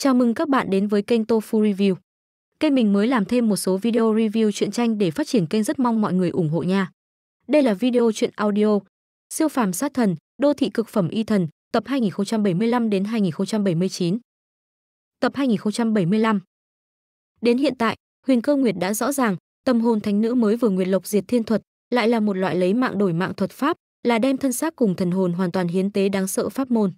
Chào mừng các bạn đến với kênh Tofu Review. Kênh mình mới làm thêm một số video review truyện tranh để phát triển kênh rất mong mọi người ủng hộ nha. Đây là video truyện audio Siêu phàm sát thần, đô thị cực phẩm y thần, tập 2075 đến 2079. Tập 2075. Đến hiện tại, Huyền Cơ Nguyệt đã rõ ràng, tâm hồn thánh nữ mới vừa nguyệt lộc diệt thiên thuật, lại là một loại lấy mạng đổi mạng thuật pháp, là đem thân xác cùng thần hồn hoàn toàn hiến tế đáng sợ pháp môn.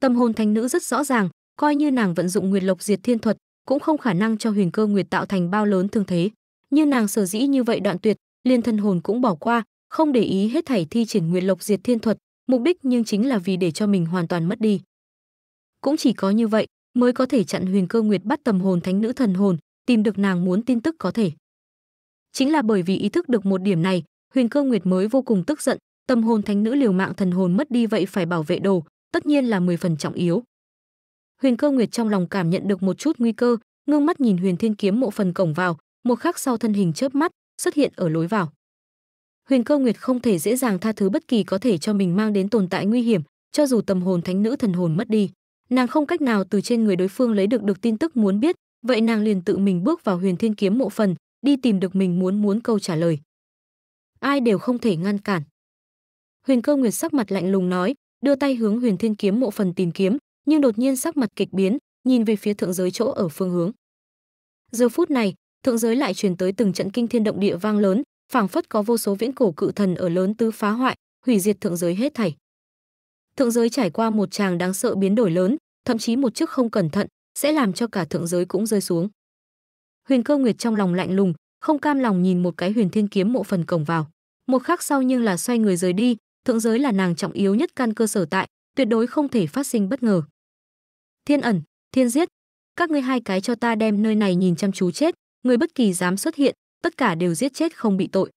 Tâm hồn thánh nữ rất rõ ràng, coi như nàng vận dụng Nguyệt Lộc Diệt Thiên thuật, cũng không khả năng cho Huyền Cơ Nguyệt tạo thành bao lớn thương thế. Như nàng sở dĩ như vậy đoạn tuyệt, liên thân hồn cũng bỏ qua, không để ý hết thảy thi triển Nguyệt Lộc Diệt Thiên thuật, mục đích nhưng chính là vì để cho mình hoàn toàn mất đi. Cũng chỉ có như vậy mới có thể chặn Huyền Cơ Nguyệt bắt tầm hồn thánh nữ thần hồn, tìm được nàng muốn tin tức có thể. Chính là bởi vì ý thức được một điểm này, Huyền Cơ Nguyệt mới vô cùng tức giận, tâm hồn thánh nữ liều mạng thần hồn mất đi vậy phải bảo vệ đồ, tất nhiên là 10 phần trọng yếu. Huyền Cơ Nguyệt trong lòng cảm nhận được một chút nguy cơ, ngương mắt nhìn Huyền Thiên kiếm mộ phần cổng vào, một khắc sau thân hình chớp mắt, xuất hiện ở lối vào. Huyền Cơ Nguyệt không thể dễ dàng tha thứ bất kỳ có thể cho mình mang đến tồn tại nguy hiểm, cho dù tâm hồn thánh nữ thần hồn mất đi, nàng không cách nào từ trên người đối phương lấy được được tin tức muốn biết, vậy nàng liền tự mình bước vào Huyền Thiên kiếm mộ phần, đi tìm được mình muốn muốn câu trả lời. Ai đều không thể ngăn cản. Huyền Cơ Nguyệt sắc mặt lạnh lùng nói, đưa tay hướng Huyền Thiên kiếm mộ phần tìm kiếm, nhưng đột nhiên sắc mặt kịch biến, nhìn về phía thượng giới chỗ ở phương hướng. Giờ phút này, thượng giới lại truyền tới từng trận kinh thiên động địa vang lớn, phảng phất có vô số viễn cổ cự thần ở lớn tứ phá hoại, hủy diệt thượng giới hết thảy. Thượng giới trải qua một tràng đáng sợ biến đổi lớn, thậm chí một chức không cẩn thận sẽ làm cho cả thượng giới cũng rơi xuống. Huyền Cơ Nguyệt trong lòng lạnh lùng, không cam lòng nhìn một cái Huyền Thiên kiếm mộ phần cổng vào. Một khắc sau nhưng là xoay người rời đi, thượng giới là nàng trọng yếu nhất căn cơ sở tại, tuyệt đối không thể phát sinh bất ngờ. Thiên ẩn, thiên giết, các ngươi hai cái cho ta đem nơi này nhìn chăm chú chết, người bất kỳ dám xuất hiện, tất cả đều giết chết không bị tội.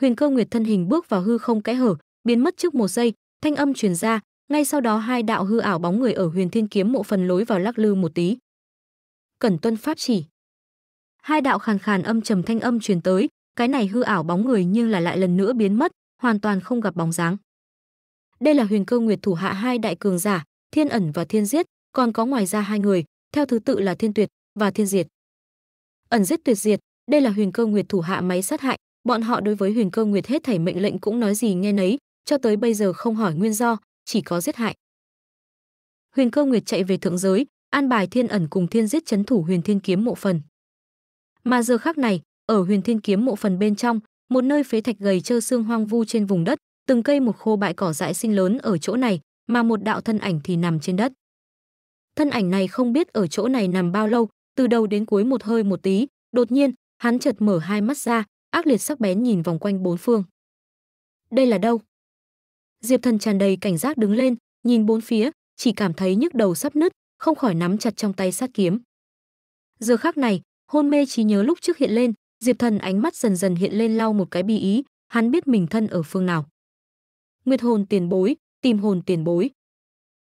Huyền Cơ Nguyệt thân hình bước vào hư không kẽ hở, biến mất trước một giây, thanh âm truyền ra, ngay sau đó hai đạo hư ảo bóng người ở Huyền Thiên kiếm mộ phần lối vào lắc lư một tí. Cẩn tuân pháp chỉ. Hai đạo khàn khàn âm trầm thanh âm truyền tới, cái này hư ảo bóng người nhưng là lại lần nữa biến mất, hoàn toàn không gặp bóng dáng. Đây là Huyền Cơ Nguyệt thủ hạ hai đại cường giả, Thiên ẩn và Thiên giết, còn có ngoài ra hai người, theo thứ tự là Thiên Tuyệt và Thiên Diệt. Ẩn giết Tuyệt Diệt, đây là Huyền Cơ Nguyệt thủ hạ máy sát hại, bọn họ đối với Huyền Cơ Nguyệt hết thảy mệnh lệnh cũng nói gì nghe nấy, cho tới bây giờ không hỏi nguyên do, chỉ có giết hại. Huyền Cơ Nguyệt chạy về thượng giới, an bài Thiên Ẩn cùng Thiên Giết chấn thủ Huyền Thiên Kiếm mộ phần. Mà giờ khắc này, ở Huyền Thiên Kiếm mộ phần bên trong, một nơi phế thạch gầy trơ xương hoang vu trên vùng đất, từng cây một khô bại cỏ dại sinh lớn ở chỗ này, mà một đạo thân ảnh thì nằm trên đất thân ảnh này không biết ở chỗ này nằm bao lâu, từ đầu đến cuối một hơi một tí, đột nhiên, hắn chợt mở hai mắt ra, ác liệt sắc bén nhìn vòng quanh bốn phương. Đây là đâu? Diệp Thần tràn đầy cảnh giác đứng lên, nhìn bốn phía, chỉ cảm thấy nhức đầu sắp nứt, không khỏi nắm chặt trong tay sát kiếm. Giờ khắc này, hôn mê trí nhớ lúc trước hiện lên, Diệp Thần ánh mắt dần dần hiện lên lau một cái bi ý, hắn biết mình thân ở phương nào. Nguyệt hồn tiền bối, tìm hồn tiền bối.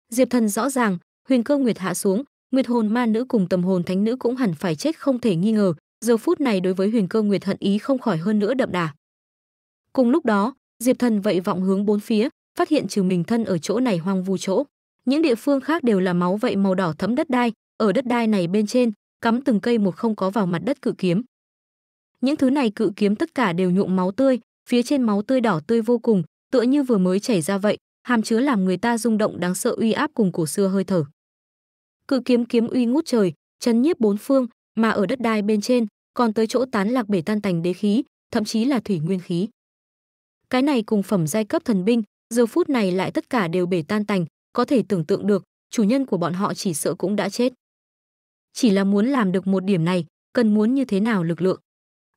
Diệp Thần rõ ràng, huyền cơ nguyệt hạ xuống nguyệt hồn ma nữ cùng tầm hồn thánh nữ cũng hẳn phải chết không thể nghi ngờ giờ phút này đối với huyền cơ nguyệt hận ý không khỏi hơn nữa đậm đà cùng lúc đó diệp thần vậy vọng hướng bốn phía phát hiện trừ mình thân ở chỗ này hoang vu chỗ những địa phương khác đều là máu vậy màu đỏ thấm đất đai ở đất đai này bên trên cắm từng cây một không có vào mặt đất cự kiếm những thứ này cự kiếm tất cả đều nhuộm máu tươi phía trên máu tươi đỏ tươi vô cùng tựa như vừa mới chảy ra vậy hàm chứa làm người ta rung động đáng sợ uy áp cùng cổ xưa hơi thở cự kiếm kiếm uy ngút trời chấn nhiếp bốn phương mà ở đất đai bên trên còn tới chỗ tán lạc bể tan tành đế khí thậm chí là thủy nguyên khí cái này cùng phẩm giai cấp thần binh giờ phút này lại tất cả đều bể tan tành có thể tưởng tượng được chủ nhân của bọn họ chỉ sợ cũng đã chết chỉ là muốn làm được một điểm này cần muốn như thế nào lực lượng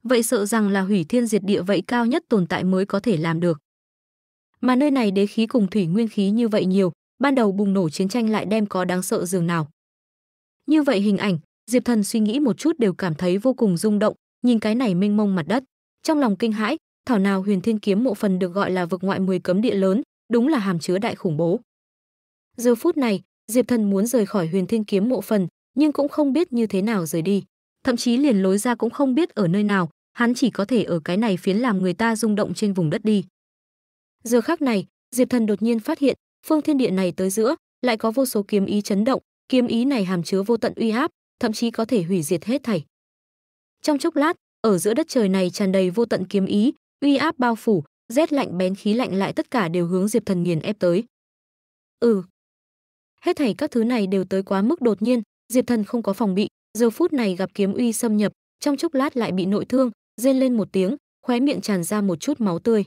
vậy sợ rằng là hủy thiên diệt địa vậy cao nhất tồn tại mới có thể làm được mà nơi này đế khí cùng thủy nguyên khí như vậy nhiều ban đầu bùng nổ chiến tranh lại đem có đáng sợ dường nào như vậy hình ảnh, Diệp Thần suy nghĩ một chút đều cảm thấy vô cùng rung động, nhìn cái này mênh mông mặt đất, trong lòng kinh hãi, thảo nào Huyền Thiên kiếm mộ phần được gọi là vực ngoại 10 cấm địa lớn, đúng là hàm chứa đại khủng bố. Giờ phút này, Diệp Thần muốn rời khỏi Huyền Thiên kiếm mộ phần, nhưng cũng không biết như thế nào rời đi, thậm chí liền lối ra cũng không biết ở nơi nào, hắn chỉ có thể ở cái này phiến làm người ta rung động trên vùng đất đi. Giờ khắc này, Diệp Thần đột nhiên phát hiện, phương thiên địa này tới giữa, lại có vô số kiếm ý chấn động, Kiếm ý này hàm chứa vô tận uy áp, thậm chí có thể hủy diệt hết thảy. Trong chốc lát, ở giữa đất trời này tràn đầy vô tận kiếm ý, uy áp bao phủ, rét lạnh bén khí lạnh lại tất cả đều hướng Diệp Thần nghiền ép tới. Ừ. Hết thảy các thứ này đều tới quá mức đột nhiên, Diệp Thần không có phòng bị, giờ phút này gặp kiếm uy xâm nhập, trong chốc lát lại bị nội thương, rên lên một tiếng, khóe miệng tràn ra một chút máu tươi.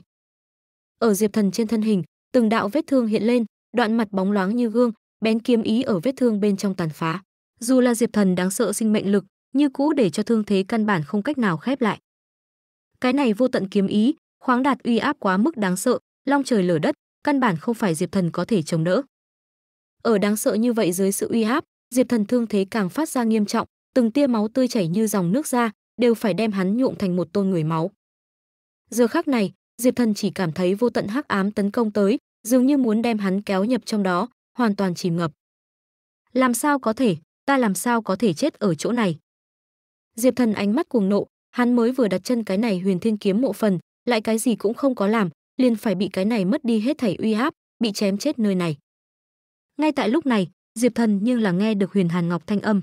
Ở Diệp Thần trên thân hình, từng đạo vết thương hiện lên, đoạn mặt bóng loáng như gương, bén kiếm ý ở vết thương bên trong tàn phá dù là diệp thần đáng sợ sinh mệnh lực như cũ để cho thương thế căn bản không cách nào khép lại cái này vô tận kiếm ý khoáng đạt uy áp quá mức đáng sợ long trời lở đất căn bản không phải diệp thần có thể chống đỡ ở đáng sợ như vậy dưới sự uy áp diệp thần thương thế càng phát ra nghiêm trọng từng tia máu tươi chảy như dòng nước ra đều phải đem hắn nhuộm thành một tôn người máu giờ khác này diệp thần chỉ cảm thấy vô tận hắc ám tấn công tới dường như muốn đem hắn kéo nhập trong đó hoàn toàn chìm ngập. Làm sao có thể, ta làm sao có thể chết ở chỗ này? Diệp Thần ánh mắt cuồng nộ, hắn mới vừa đặt chân cái này Huyền Thiên kiếm mộ phần, lại cái gì cũng không có làm, liền phải bị cái này mất đi hết thảy uy áp, bị chém chết nơi này. Ngay tại lúc này, Diệp Thần nhưng là nghe được Huyền Hàn Ngọc thanh âm.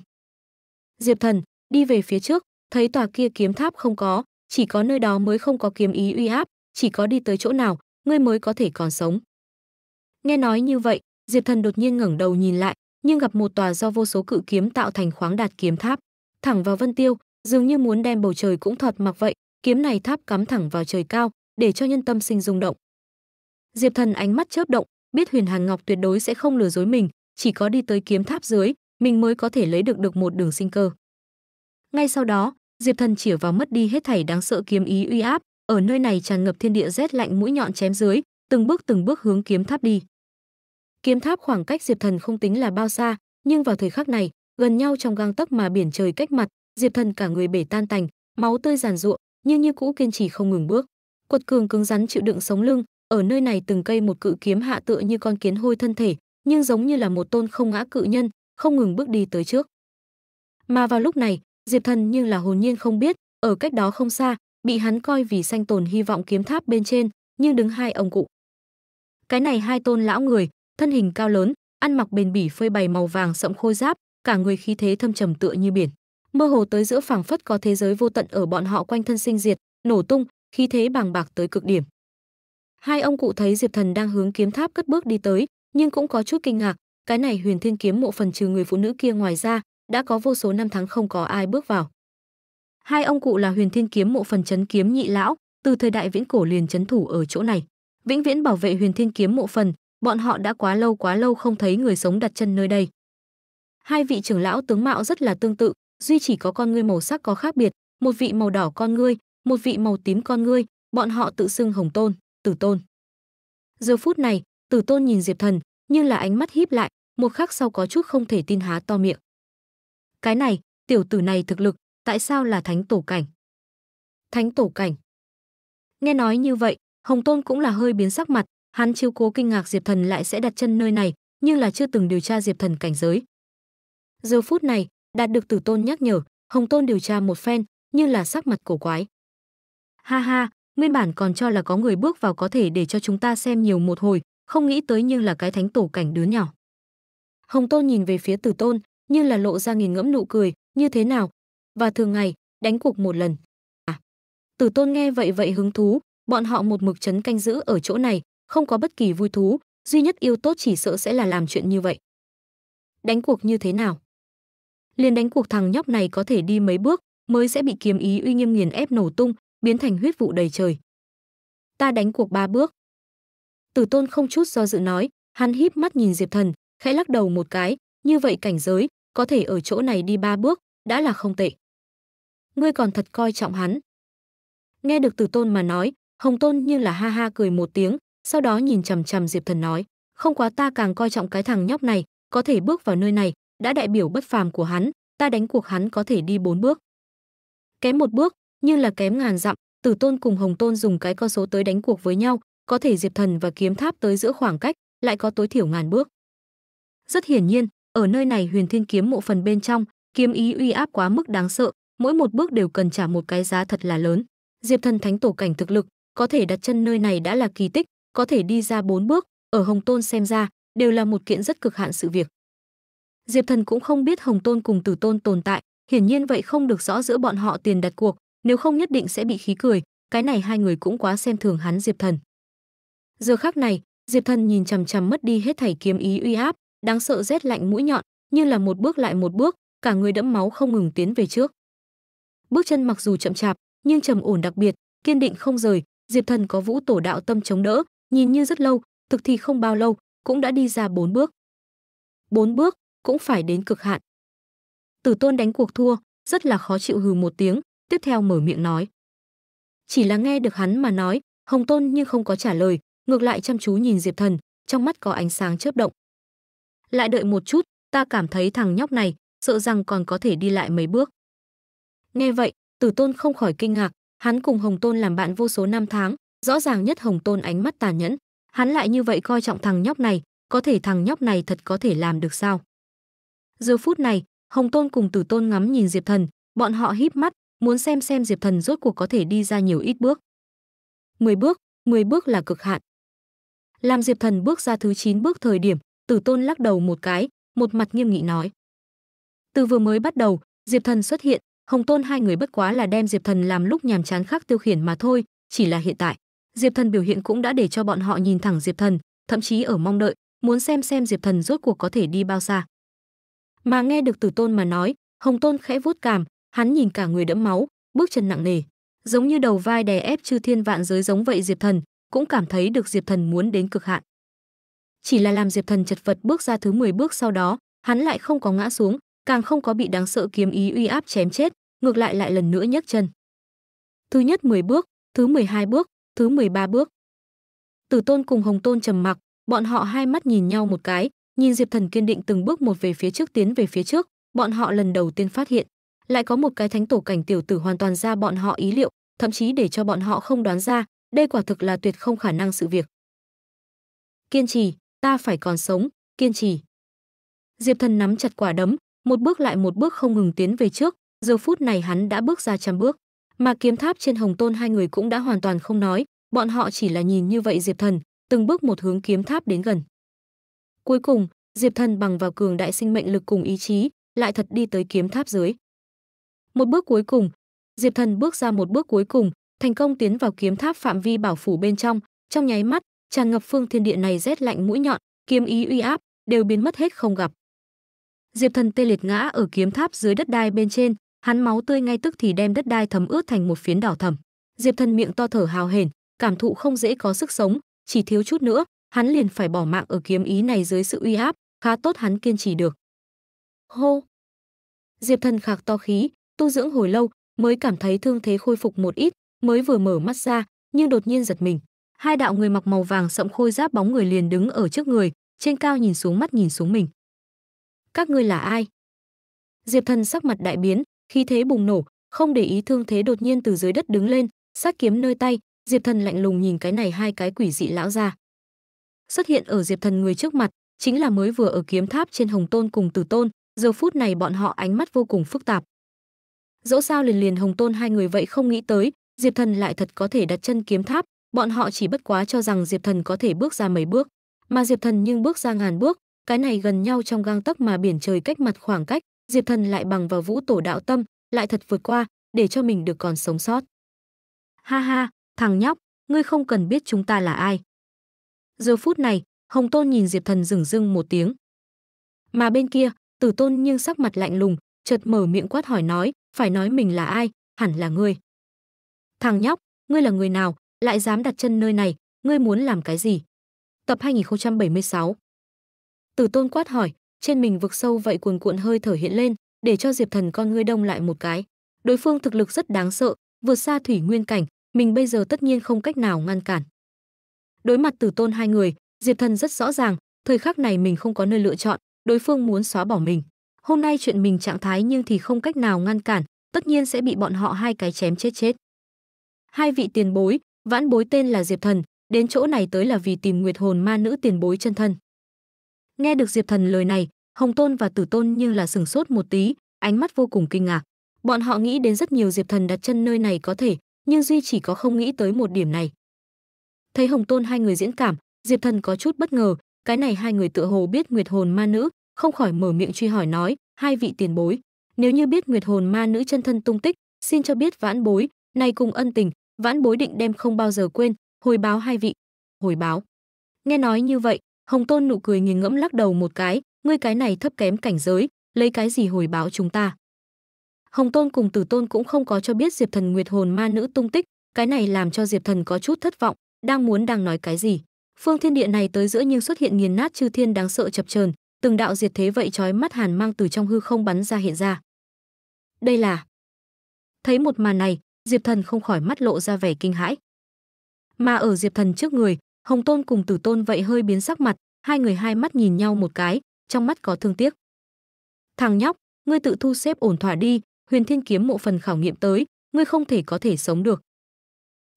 Diệp Thần, đi về phía trước, thấy tòa kia kiếm tháp không có, chỉ có nơi đó mới không có kiếm ý uy áp, chỉ có đi tới chỗ nào, ngươi mới có thể còn sống. Nghe nói như vậy, Diệp Thần đột nhiên ngẩng đầu nhìn lại, nhưng gặp một tòa do vô số cự kiếm tạo thành khoáng đạt kiếm tháp, thẳng vào Vân Tiêu, dường như muốn đem bầu trời cũng thọt mặc vậy, kiếm này tháp cắm thẳng vào trời cao, để cho nhân tâm sinh rung động. Diệp Thần ánh mắt chớp động, biết Huyền Hàn Ngọc tuyệt đối sẽ không lừa dối mình, chỉ có đi tới kiếm tháp dưới, mình mới có thể lấy được được một đường sinh cơ. Ngay sau đó, Diệp Thần chỉ vào mất đi hết thảy đáng sợ kiếm ý uy áp, ở nơi này tràn ngập thiên địa rét lạnh mũi nhọn chém dưới, từng bước từng bước hướng kiếm tháp đi. Kiếm tháp khoảng cách Diệp Thần không tính là bao xa, nhưng vào thời khắc này, gần nhau trong gang tấc mà biển trời cách mặt, Diệp Thần cả người bể tan tành, máu tươi giàn giụa, nhưng như cũ kiên trì không ngừng bước. Quật cường cứng rắn chịu đựng sống lưng, ở nơi này từng cây một cự kiếm hạ tựa như con kiến hôi thân thể, nhưng giống như là một tôn không ngã cự nhân, không ngừng bước đi tới trước. Mà vào lúc này, Diệp Thần nhưng là hồn nhiên không biết, ở cách đó không xa, bị hắn coi vì sanh tồn hy vọng kiếm tháp bên trên, nhưng đứng hai ông cụ. Cái này hai tôn lão người, thân hình cao lớn, ăn mặc bền bỉ phơi bày màu vàng sẫm khôi giáp, cả người khí thế thâm trầm tựa như biển. Mơ hồ tới giữa phảng phất có thế giới vô tận ở bọn họ quanh thân sinh diệt, nổ tung, khí thế bàng bạc tới cực điểm. Hai ông cụ thấy Diệp Thần đang hướng kiếm tháp cất bước đi tới, nhưng cũng có chút kinh ngạc, cái này Huyền Thiên kiếm mộ phần trừ người phụ nữ kia ngoài ra, đã có vô số năm tháng không có ai bước vào. Hai ông cụ là Huyền Thiên kiếm mộ phần trấn kiếm nhị lão, từ thời đại viễn cổ liền trấn thủ ở chỗ này, vĩnh viễn bảo vệ Huyền Thiên kiếm mộ phần, bọn họ đã quá lâu quá lâu không thấy người sống đặt chân nơi đây. Hai vị trưởng lão tướng mạo rất là tương tự, duy chỉ có con ngươi màu sắc có khác biệt, một vị màu đỏ con ngươi, một vị màu tím con ngươi, bọn họ tự xưng Hồng Tôn, Tử Tôn. Giờ phút này, Tử Tôn nhìn Diệp Thần, nhưng là ánh mắt híp lại, một khắc sau có chút không thể tin há to miệng. Cái này, tiểu tử này thực lực, tại sao là thánh tổ cảnh? Thánh tổ cảnh. Nghe nói như vậy, Hồng Tôn cũng là hơi biến sắc mặt, Hắn chiếu cố kinh ngạc Diệp Thần lại sẽ đặt chân nơi này, nhưng là chưa từng điều tra Diệp Thần cảnh giới. Giờ phút này, đạt được Tử Tôn nhắc nhở, Hồng Tôn điều tra một phen, như là sắc mặt cổ quái. Ha ha, nguyên bản còn cho là có người bước vào có thể để cho chúng ta xem nhiều một hồi, không nghĩ tới nhưng là cái thánh tổ cảnh đứa nhỏ. Hồng Tôn nhìn về phía Tử Tôn, như là lộ ra nghìn ngẫm nụ cười, như thế nào? Và thường ngày, đánh cuộc một lần. À. Tử Tôn nghe vậy vậy hứng thú, bọn họ một mực chấn canh giữ ở chỗ này, không có bất kỳ vui thú, duy nhất yêu tốt chỉ sợ sẽ là làm chuyện như vậy. Đánh cuộc như thế nào? Liền đánh cuộc thằng nhóc này có thể đi mấy bước mới sẽ bị kiếm ý uy nghiêm nghiền ép nổ tung, biến thành huyết vụ đầy trời. Ta đánh cuộc ba bước. Tử Tôn không chút do dự nói, hắn híp mắt nhìn Diệp Thần, khẽ lắc đầu một cái, như vậy cảnh giới, có thể ở chỗ này đi ba bước, đã là không tệ. Ngươi còn thật coi trọng hắn. Nghe được Tử Tôn mà nói, Hồng Tôn như là ha ha cười một tiếng, sau đó nhìn chằm chằm Diệp Thần nói, không quá ta càng coi trọng cái thằng nhóc này, có thể bước vào nơi này, đã đại biểu bất phàm của hắn, ta đánh cuộc hắn có thể đi bốn bước. Kém một bước, như là kém ngàn dặm, Tử Tôn cùng Hồng Tôn dùng cái con số tới đánh cuộc với nhau, có thể Diệp Thần và Kiếm Tháp tới giữa khoảng cách, lại có tối thiểu ngàn bước. Rất hiển nhiên, ở nơi này Huyền Thiên kiếm mộ phần bên trong, kiếm ý uy áp quá mức đáng sợ, mỗi một bước đều cần trả một cái giá thật là lớn. Diệp Thần thánh tổ cảnh thực lực, có thể đặt chân nơi này đã là kỳ tích, có thể đi ra bốn bước, ở Hồng Tôn xem ra, đều là một kiện rất cực hạn sự việc. Diệp Thần cũng không biết Hồng Tôn cùng Tử Tôn tồn tại, hiển nhiên vậy không được rõ giữa bọn họ tiền đặt cuộc, nếu không nhất định sẽ bị khí cười, cái này hai người cũng quá xem thường hắn Diệp Thần. Giờ khắc này, Diệp Thần nhìn chằm chằm mất đi hết thảy kiếm ý uy áp, đáng sợ rét lạnh mũi nhọn, như là một bước lại một bước, cả người đẫm máu không ngừng tiến về trước. Bước chân mặc dù chậm chạp, nhưng trầm ổn đặc biệt, kiên định không rời, Diệp Thần có Vũ Tổ đạo tâm chống đỡ, Nhìn như rất lâu, thực thì không bao lâu, cũng đã đi ra bốn bước. Bốn bước, cũng phải đến cực hạn. Tử Tôn đánh cuộc thua, rất là khó chịu hừ một tiếng, tiếp theo mở miệng nói. Chỉ là nghe được hắn mà nói, Hồng Tôn nhưng không có trả lời, ngược lại chăm chú nhìn Diệp Thần, trong mắt có ánh sáng chớp động. Lại đợi một chút, ta cảm thấy thằng nhóc này, sợ rằng còn có thể đi lại mấy bước. Nghe vậy, Tử Tôn không khỏi kinh ngạc, hắn cùng Hồng Tôn làm bạn vô số năm tháng, rõ ràng nhất hồng tôn ánh mắt tàn nhẫn hắn lại như vậy coi trọng thằng nhóc này có thể thằng nhóc này thật có thể làm được sao giờ phút này hồng tôn cùng tử tôn ngắm nhìn diệp thần bọn họ híp mắt muốn xem xem diệp thần rốt cuộc có thể đi ra nhiều ít bước 10 bước 10 bước là cực hạn làm diệp thần bước ra thứ 9 bước thời điểm tử tôn lắc đầu một cái một mặt nghiêm nghị nói từ vừa mới bắt đầu diệp thần xuất hiện hồng tôn hai người bất quá là đem diệp thần làm lúc nhàm chán khác tiêu khiển mà thôi chỉ là hiện tại Diệp Thần biểu hiện cũng đã để cho bọn họ nhìn thẳng Diệp Thần, thậm chí ở mong đợi, muốn xem xem Diệp Thần rốt cuộc có thể đi bao xa. Mà nghe được Tử Tôn mà nói, Hồng Tôn khẽ vuốt cảm, hắn nhìn cả người đẫm máu, bước chân nặng nề, giống như đầu vai đè ép chư thiên vạn giới giống vậy Diệp Thần, cũng cảm thấy được Diệp Thần muốn đến cực hạn. Chỉ là làm Diệp Thần chật vật bước ra thứ 10 bước sau đó, hắn lại không có ngã xuống, càng không có bị đáng sợ kiếm ý uy áp chém chết, ngược lại lại lần nữa nhấc chân. Thứ nhất 10 bước, thứ 12 bước, thứ 13 bước. Tử Tôn cùng Hồng Tôn trầm mặc, bọn họ hai mắt nhìn nhau một cái, nhìn Diệp Thần kiên định từng bước một về phía trước tiến về phía trước, bọn họ lần đầu tiên phát hiện, lại có một cái thánh tổ cảnh tiểu tử hoàn toàn ra bọn họ ý liệu, thậm chí để cho bọn họ không đoán ra, đây quả thực là tuyệt không khả năng sự việc. Kiên trì, ta phải còn sống, kiên trì. Diệp Thần nắm chặt quả đấm, một bước lại một bước không ngừng tiến về trước, giờ phút này hắn đã bước ra trăm bước. Mà kiếm tháp trên hồng tôn hai người cũng đã hoàn toàn không nói, bọn họ chỉ là nhìn như vậy Diệp Thần, từng bước một hướng kiếm tháp đến gần. Cuối cùng, Diệp Thần bằng vào cường đại sinh mệnh lực cùng ý chí, lại thật đi tới kiếm tháp dưới. Một bước cuối cùng, Diệp Thần bước ra một bước cuối cùng, thành công tiến vào kiếm tháp phạm vi bảo phủ bên trong, trong nháy mắt, tràn ngập phương thiên địa này rét lạnh mũi nhọn, kiếm ý uy áp đều biến mất hết không gặp. Diệp Thần tê liệt ngã ở kiếm tháp dưới đất đai bên trên, Hắn máu tươi ngay tức thì đem đất đai thấm ướt thành một phiến đỏ thầm. Diệp Thần miệng to thở hào hển, cảm thụ không dễ có sức sống, chỉ thiếu chút nữa, hắn liền phải bỏ mạng ở kiếm ý này dưới sự uy áp, khá tốt hắn kiên trì được. Hô. Diệp Thần khạc to khí, tu dưỡng hồi lâu, mới cảm thấy thương thế khôi phục một ít, mới vừa mở mắt ra, nhưng đột nhiên giật mình. Hai đạo người mặc màu vàng sẫm khôi giáp bóng người liền đứng ở trước người, trên cao nhìn xuống mắt nhìn xuống mình. Các ngươi là ai? Diệp Thần sắc mặt đại biến, khi thế bùng nổ, không để ý thương thế đột nhiên từ dưới đất đứng lên, sát kiếm nơi tay, Diệp Thần lạnh lùng nhìn cái này hai cái quỷ dị lão ra. Xuất hiện ở Diệp Thần người trước mặt, chính là mới vừa ở kiếm tháp trên Hồng Tôn cùng Tử Tôn, giờ phút này bọn họ ánh mắt vô cùng phức tạp. Dẫu sao liền liền Hồng Tôn hai người vậy không nghĩ tới, Diệp Thần lại thật có thể đặt chân kiếm tháp, bọn họ chỉ bất quá cho rằng Diệp Thần có thể bước ra mấy bước, mà Diệp Thần nhưng bước ra ngàn bước, cái này gần nhau trong gang tấc mà biển trời cách mặt khoảng cách, Diệp Thần lại bằng vào vũ tổ đạo tâm, lại thật vượt qua, để cho mình được còn sống sót. Ha ha, thằng nhóc, ngươi không cần biết chúng ta là ai. Giờ phút này, Hồng Tôn nhìn Diệp Thần rừng rưng một tiếng. Mà bên kia, Tử Tôn nhưng sắc mặt lạnh lùng, chợt mở miệng quát hỏi nói, phải nói mình là ai, hẳn là ngươi. Thằng nhóc, ngươi là người nào, lại dám đặt chân nơi này, ngươi muốn làm cái gì? Tập 2076 Tử Tôn quát hỏi, trên mình vực sâu vậy cuồn cuộn hơi thở hiện lên để cho diệp thần con ngươi đông lại một cái đối phương thực lực rất đáng sợ vượt xa thủy nguyên cảnh mình bây giờ tất nhiên không cách nào ngăn cản đối mặt tử tôn hai người diệp thần rất rõ ràng thời khắc này mình không có nơi lựa chọn đối phương muốn xóa bỏ mình hôm nay chuyện mình trạng thái nhưng thì không cách nào ngăn cản tất nhiên sẽ bị bọn họ hai cái chém chết chết hai vị tiền bối vãn bối tên là diệp thần đến chỗ này tới là vì tìm nguyệt hồn ma nữ tiền bối chân thân Nghe được Diệp Thần lời này, Hồng Tôn và Tử Tôn như là sừng sốt một tí, ánh mắt vô cùng kinh ngạc. Bọn họ nghĩ đến rất nhiều Diệp Thần đặt chân nơi này có thể, nhưng duy chỉ có không nghĩ tới một điểm này. Thấy Hồng Tôn hai người diễn cảm, Diệp Thần có chút bất ngờ, cái này hai người tựa hồ biết Nguyệt Hồn Ma Nữ, không khỏi mở miệng truy hỏi nói, hai vị tiền bối, nếu như biết Nguyệt Hồn Ma Nữ chân thân tung tích, xin cho biết vãn bối, này cùng ân tình, vãn bối định đem không bao giờ quên, hồi báo hai vị. Hồi báo. Nghe nói như vậy, Hồng Tôn nụ cười nghiêng ngẫm lắc đầu một cái, ngươi cái này thấp kém cảnh giới, lấy cái gì hồi báo chúng ta? Hồng Tôn cùng Tử Tôn cũng không có cho biết Diệp Thần Nguyệt hồn ma nữ tung tích, cái này làm cho Diệp Thần có chút thất vọng, đang muốn đang nói cái gì. Phương thiên địa này tới giữa nhưng xuất hiện nghiền nát chư thiên đáng sợ chập chờn, từng đạo diệt thế vậy chói mắt hàn mang từ trong hư không bắn ra hiện ra. Đây là Thấy một màn này, Diệp Thần không khỏi mắt lộ ra vẻ kinh hãi. Mà ở Diệp Thần trước người, Hồng Tôn cùng Tử Tôn vậy hơi biến sắc mặt, hai người hai mắt nhìn nhau một cái, trong mắt có thương tiếc. Thằng nhóc, ngươi tự thu xếp ổn thỏa đi, Huyền Thiên kiếm mộ phần khảo nghiệm tới, ngươi không thể có thể sống được.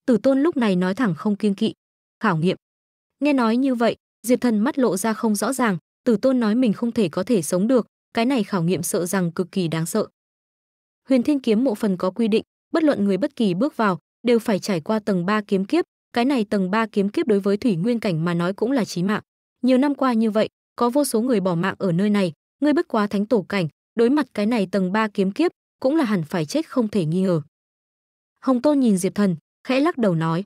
Tử Tôn lúc này nói thẳng không kiêng kỵ, khảo nghiệm. Nghe nói như vậy, Diệp Thần mắt lộ ra không rõ ràng, Tử Tôn nói mình không thể có thể sống được, cái này khảo nghiệm sợ rằng cực kỳ đáng sợ. Huyền Thiên kiếm mộ phần có quy định, bất luận người bất kỳ bước vào đều phải trải qua tầng 3 kiếm kiếp, cái này tầng 3 kiếm kiếp đối với thủy nguyên cảnh mà nói cũng là chí mạng. Nhiều năm qua như vậy, có vô số người bỏ mạng ở nơi này, ngươi bất quá thánh tổ cảnh, đối mặt cái này tầng 3 kiếm kiếp, cũng là hẳn phải chết không thể nghi ngờ. Hồng Tôn nhìn Diệp Thần, khẽ lắc đầu nói: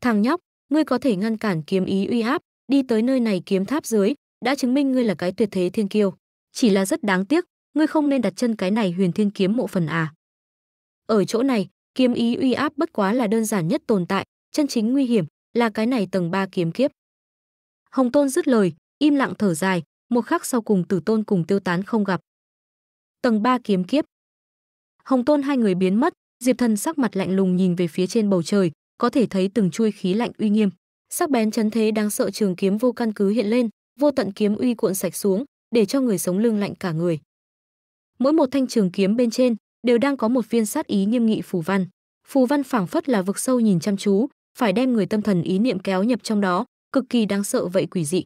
"Thằng nhóc, ngươi có thể ngăn cản kiếm ý uy áp, đi tới nơi này kiếm tháp dưới, đã chứng minh ngươi là cái tuyệt thế thiên kiêu, chỉ là rất đáng tiếc, ngươi không nên đặt chân cái này Huyền Thiên kiếm mộ phần à." Ở chỗ này, kiếm ý uy áp bất quá là đơn giản nhất tồn tại, chân chính nguy hiểm là cái này tầng 3 kiếm kiếp. Hồng Tôn dứt lời, im lặng thở dài, một khắc sau cùng Tử Tôn cùng tiêu tán không gặp. Tầng 3 kiếm kiếp. Hồng Tôn hai người biến mất, Diệp Thần sắc mặt lạnh lùng nhìn về phía trên bầu trời, có thể thấy từng chuôi khí lạnh uy nghiêm, sắc bén chấn thế đáng sợ trường kiếm vô căn cứ hiện lên, vô tận kiếm uy cuộn sạch xuống, để cho người sống lưng lạnh cả người. Mỗi một thanh trường kiếm bên trên đều đang có một viên sát ý nghiêm nghị phù văn. Phù văn phảng phất là vực sâu nhìn chăm chú, phải đem người tâm thần ý niệm kéo nhập trong đó, cực kỳ đáng sợ vậy quỷ dị.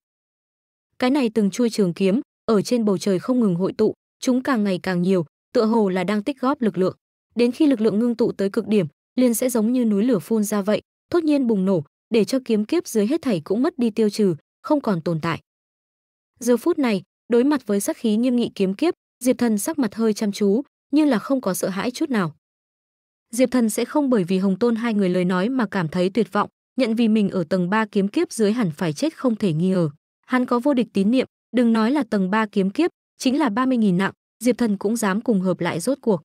Cái này từng chui trường kiếm, ở trên bầu trời không ngừng hội tụ, chúng càng ngày càng nhiều, tựa hồ là đang tích góp lực lượng. Đến khi lực lượng ngưng tụ tới cực điểm, liền sẽ giống như núi lửa phun ra vậy, thốt nhiên bùng nổ, để cho kiếm kiếp dưới hết thảy cũng mất đi tiêu trừ, không còn tồn tại. Giờ phút này, đối mặt với sát khí nghiêm nghị kiếm kiếp, Diệp Thần sắc mặt hơi chăm chú, nhưng là không có sợ hãi chút nào. Diệp Thần sẽ không bởi vì Hồng Tôn hai người lời nói mà cảm thấy tuyệt vọng, nhận vì mình ở tầng 3 kiếm kiếp dưới hẳn phải chết không thể nghi ngờ. Hắn có vô địch tín niệm, đừng nói là tầng 3 kiếm kiếp, chính là 30.000 nặng, Diệp Thần cũng dám cùng hợp lại rốt cuộc.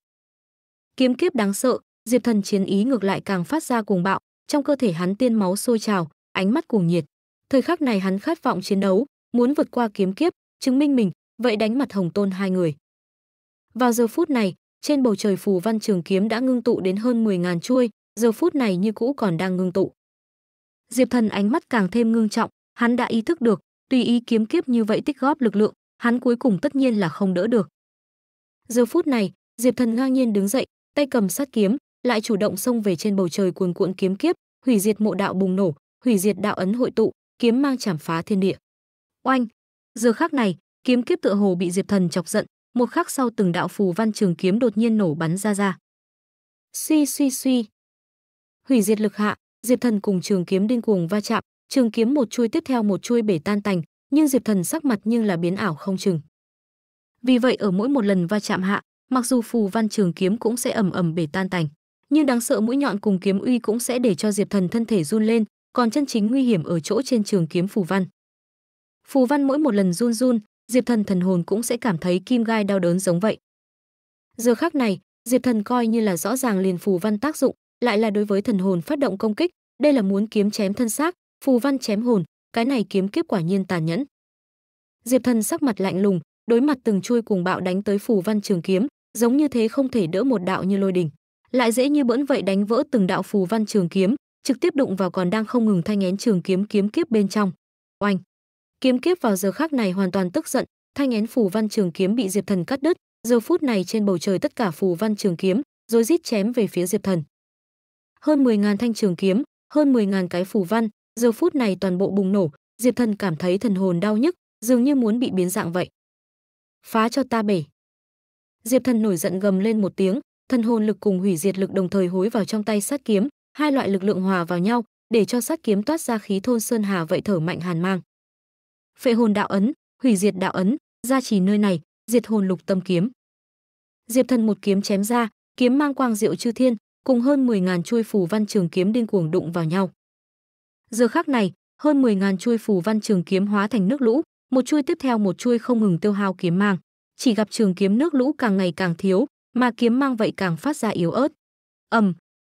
Kiếm kiếp đáng sợ, Diệp Thần chiến ý ngược lại càng phát ra cuồng bạo, trong cơ thể hắn tiên máu sôi trào, ánh mắt cuồng nhiệt. Thời khắc này hắn khát vọng chiến đấu, muốn vượt qua kiếm kiếp, chứng minh mình, vậy đánh mặt Hồng Tôn hai người. Vào giờ phút này, trên bầu trời phù văn trường kiếm đã ngưng tụ đến hơn 10.000 chuôi, giờ phút này như cũ còn đang ngưng tụ. Diệp Thần ánh mắt càng thêm ngưng trọng, hắn đã ý thức được, tùy ý kiếm kiếp như vậy tích góp lực lượng, hắn cuối cùng tất nhiên là không đỡ được. Giờ phút này, Diệp Thần ngang nhiên đứng dậy, tay cầm sát kiếm, lại chủ động xông về trên bầu trời cuồn cuộn kiếm kiếp, hủy diệt mộ đạo bùng nổ, hủy diệt đạo ấn hội tụ, kiếm mang chảm phá thiên địa. Oanh! Giờ khắc này, kiếm kiếp tựa hồ bị Diệp Thần chọc giận, một khắc sau từng đạo phù văn trường kiếm đột nhiên nổ bắn ra ra. Suy suy suy. Hủy diệt lực hạ, Diệp Thần cùng trường kiếm điên cuồng va chạm, trường kiếm một chui tiếp theo một chui bể tan tành, nhưng Diệp Thần sắc mặt nhưng là biến ảo không chừng. Vì vậy ở mỗi một lần va chạm hạ, mặc dù phù văn trường kiếm cũng sẽ ầm ầm bể tan tành, nhưng đáng sợ mũi nhọn cùng kiếm uy cũng sẽ để cho Diệp Thần thân thể run lên, còn chân chính nguy hiểm ở chỗ trên trường kiếm phù văn. Phù văn mỗi một lần run run, Diệp Thần thần hồn cũng sẽ cảm thấy kim gai đau đớn giống vậy. Giờ khắc này, Diệp Thần coi như là rõ ràng liền phù văn tác dụng, lại là đối với thần hồn phát động công kích, đây là muốn kiếm chém thân xác, phù văn chém hồn, cái này kiếm kiếp quả nhiên tàn nhẫn. Diệp Thần sắc mặt lạnh lùng, đối mặt từng chui cuồng bạo đánh tới phù văn trường kiếm, giống như thế không thể đỡ một đạo như lôi đình, lại dễ như bỡn vậy đánh vỡ từng đạo phù văn trường kiếm, trực tiếp đụng vào còn đang không ngừng thanh én trường kiếm kiếm kiếp bên trong. Oanh! Kiếm kiếp vào giờ khác này hoàn toàn tức giận, thanh én phù văn trường kiếm bị Diệp Thần cắt đứt, giờ phút này trên bầu trời tất cả phù văn trường kiếm rồi rít chém về phía Diệp Thần. Hơn 10.000 thanh trường kiếm, hơn 10.000 cái phù văn, giờ phút này toàn bộ bùng nổ, Diệp Thần cảm thấy thần hồn đau nhức, dường như muốn bị biến dạng vậy. Phá cho ta bể. Diệp Thần nổi giận gầm lên một tiếng, thần hồn lực cùng hủy diệt lực đồng thời hối vào trong tay sát kiếm, hai loại lực lượng hòa vào nhau, để cho sát kiếm toát ra khí thôn sơn hà vậy thở mạnh hàn mang phệ hồn đạo ấn, hủy diệt đạo ấn, gia trì nơi này, diệt hồn lục tâm kiếm. Diệp Thần một kiếm chém ra, kiếm mang quang diệu chư thiên, cùng hơn 10.000 chuôi phù văn trường kiếm điên cuồng đụng vào nhau. Giờ khắc này, hơn 10.000 chuôi phù văn trường kiếm hóa thành nước lũ, một chuôi tiếp theo một chuôi không ngừng tiêu hao kiếm mang, chỉ gặp trường kiếm nước lũ càng ngày càng thiếu, mà kiếm mang vậy càng phát ra yếu ớt. Ầm,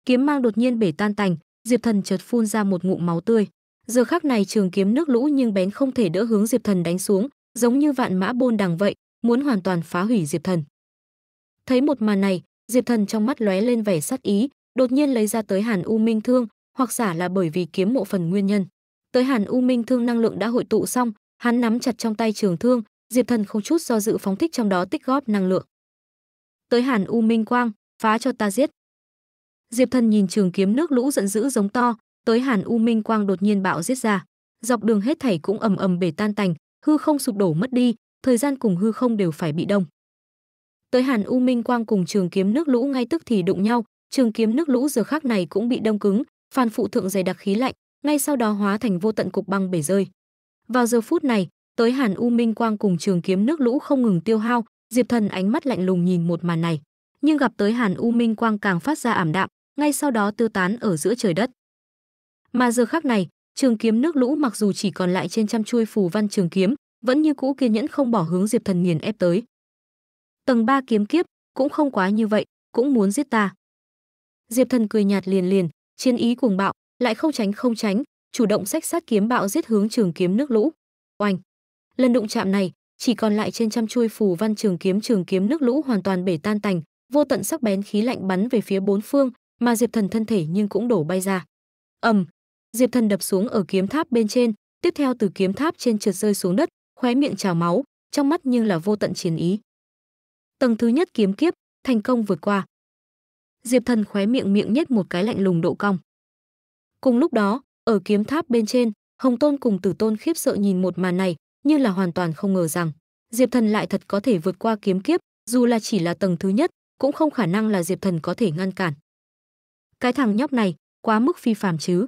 kiếm mang đột nhiên bể tan tành, Diệp Thần chợt phun ra một ngụm máu tươi giờ khắc này trường kiếm nước lũ nhưng bén không thể đỡ hướng diệp thần đánh xuống giống như vạn mã bôn đằng vậy muốn hoàn toàn phá hủy diệp thần thấy một màn này diệp thần trong mắt lóe lên vẻ sát ý đột nhiên lấy ra tới hàn u minh thương hoặc giả là bởi vì kiếm mộ phần nguyên nhân tới hàn u minh thương năng lượng đã hội tụ xong hắn nắm chặt trong tay trường thương diệp thần không chút do dự phóng thích trong đó tích góp năng lượng tới hàn u minh quang phá cho ta giết diệp thần nhìn trường kiếm nước lũ giận dữ giống to tới Hàn U Minh Quang đột nhiên bạo giết ra. Dọc đường hết thảy cũng ầm ầm bể tan tành, hư không sụp đổ mất đi, thời gian cùng hư không đều phải bị đông. Tới Hàn U Minh Quang cùng trường kiếm nước lũ ngay tức thì đụng nhau, trường kiếm nước lũ giờ khác này cũng bị đông cứng, phàn phụ thượng dày đặc khí lạnh, ngay sau đó hóa thành vô tận cục băng bể rơi. Vào giờ phút này, tới Hàn U Minh Quang cùng trường kiếm nước lũ không ngừng tiêu hao, Diệp Thần ánh mắt lạnh lùng nhìn một màn này, nhưng gặp tới Hàn U Minh Quang càng phát ra ảm đạm, ngay sau đó tiêu tán ở giữa trời đất. Mà giờ khác này, trường kiếm nước lũ mặc dù chỉ còn lại trên trăm chuôi phù văn trường kiếm, vẫn như cũ kiên nhẫn không bỏ hướng Diệp Thần nghiền ép tới. Tầng ba kiếm kiếp, cũng không quá như vậy, cũng muốn giết ta. Diệp Thần cười nhạt liền liền, chiến ý cuồng bạo, lại không tránh không tránh, chủ động sách sát kiếm bạo giết hướng trường kiếm nước lũ. Oanh! Lần đụng chạm này, chỉ còn lại trên trăm chuôi phù văn trường kiếm trường kiếm nước lũ hoàn toàn bể tan tành, vô tận sắc bén khí lạnh bắn về phía bốn phương, mà Diệp Thần thân thể nhưng cũng đổ bay ra. Ầm, Diệp Thần đập xuống ở kiếm tháp bên trên, tiếp theo từ kiếm tháp trên trượt rơi xuống đất, khóe miệng trào máu, trong mắt nhưng là vô tận chiến ý. Tầng thứ nhất kiếm kiếp, thành công vượt qua. Diệp Thần khóe miệng miệng nhếch một cái lạnh lùng độ cong. Cùng lúc đó, ở kiếm tháp bên trên, Hồng Tôn cùng Tử Tôn khiếp sợ nhìn một màn này, như là hoàn toàn không ngờ rằng, Diệp Thần lại thật có thể vượt qua kiếm kiếp, dù là chỉ là tầng thứ nhất, cũng không khả năng là Diệp Thần có thể ngăn cản. Cái thằng nhóc này, quá mức phi phàm chứ.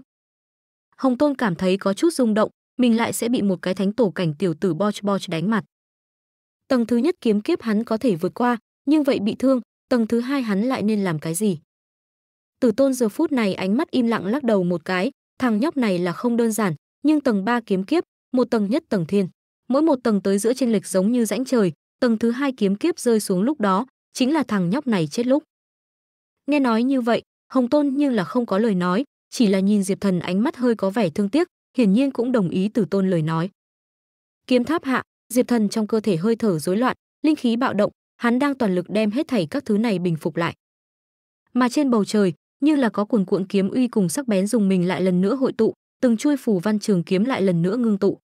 Hồng Tôn cảm thấy có chút rung động, mình lại sẽ bị một cái thánh tổ cảnh tiểu tử Boch Boch đánh mặt. Tầng thứ nhất kiếm kiếp hắn có thể vượt qua, nhưng vậy bị thương, tầng thứ hai hắn lại nên làm cái gì? Tử Tôn giờ phút này ánh mắt im lặng lắc đầu một cái, thằng nhóc này là không đơn giản, nhưng tầng 3 kiếm kiếp, một tầng nhất tầng thiên, mỗi một tầng tới giữa trên lệch giống như rãnh trời, tầng thứ hai kiếm kiếp rơi xuống lúc đó, chính là thằng nhóc này chết lúc. Nghe nói như vậy, Hồng Tôn nhưng là không có lời nói, chỉ là nhìn Diệp Thần ánh mắt hơi có vẻ thương tiếc, hiển nhiên cũng đồng ý Tử Tôn lời nói. Kiếm tháp hạ, Diệp Thần trong cơ thể hơi thở rối loạn, linh khí bạo động, hắn đang toàn lực đem hết thảy các thứ này bình phục lại. Mà trên bầu trời, như là có cuồn cuộn kiếm uy cùng sắc bén dùng mình lại lần nữa hội tụ, từng chui phù văn trường kiếm lại lần nữa ngưng tụ.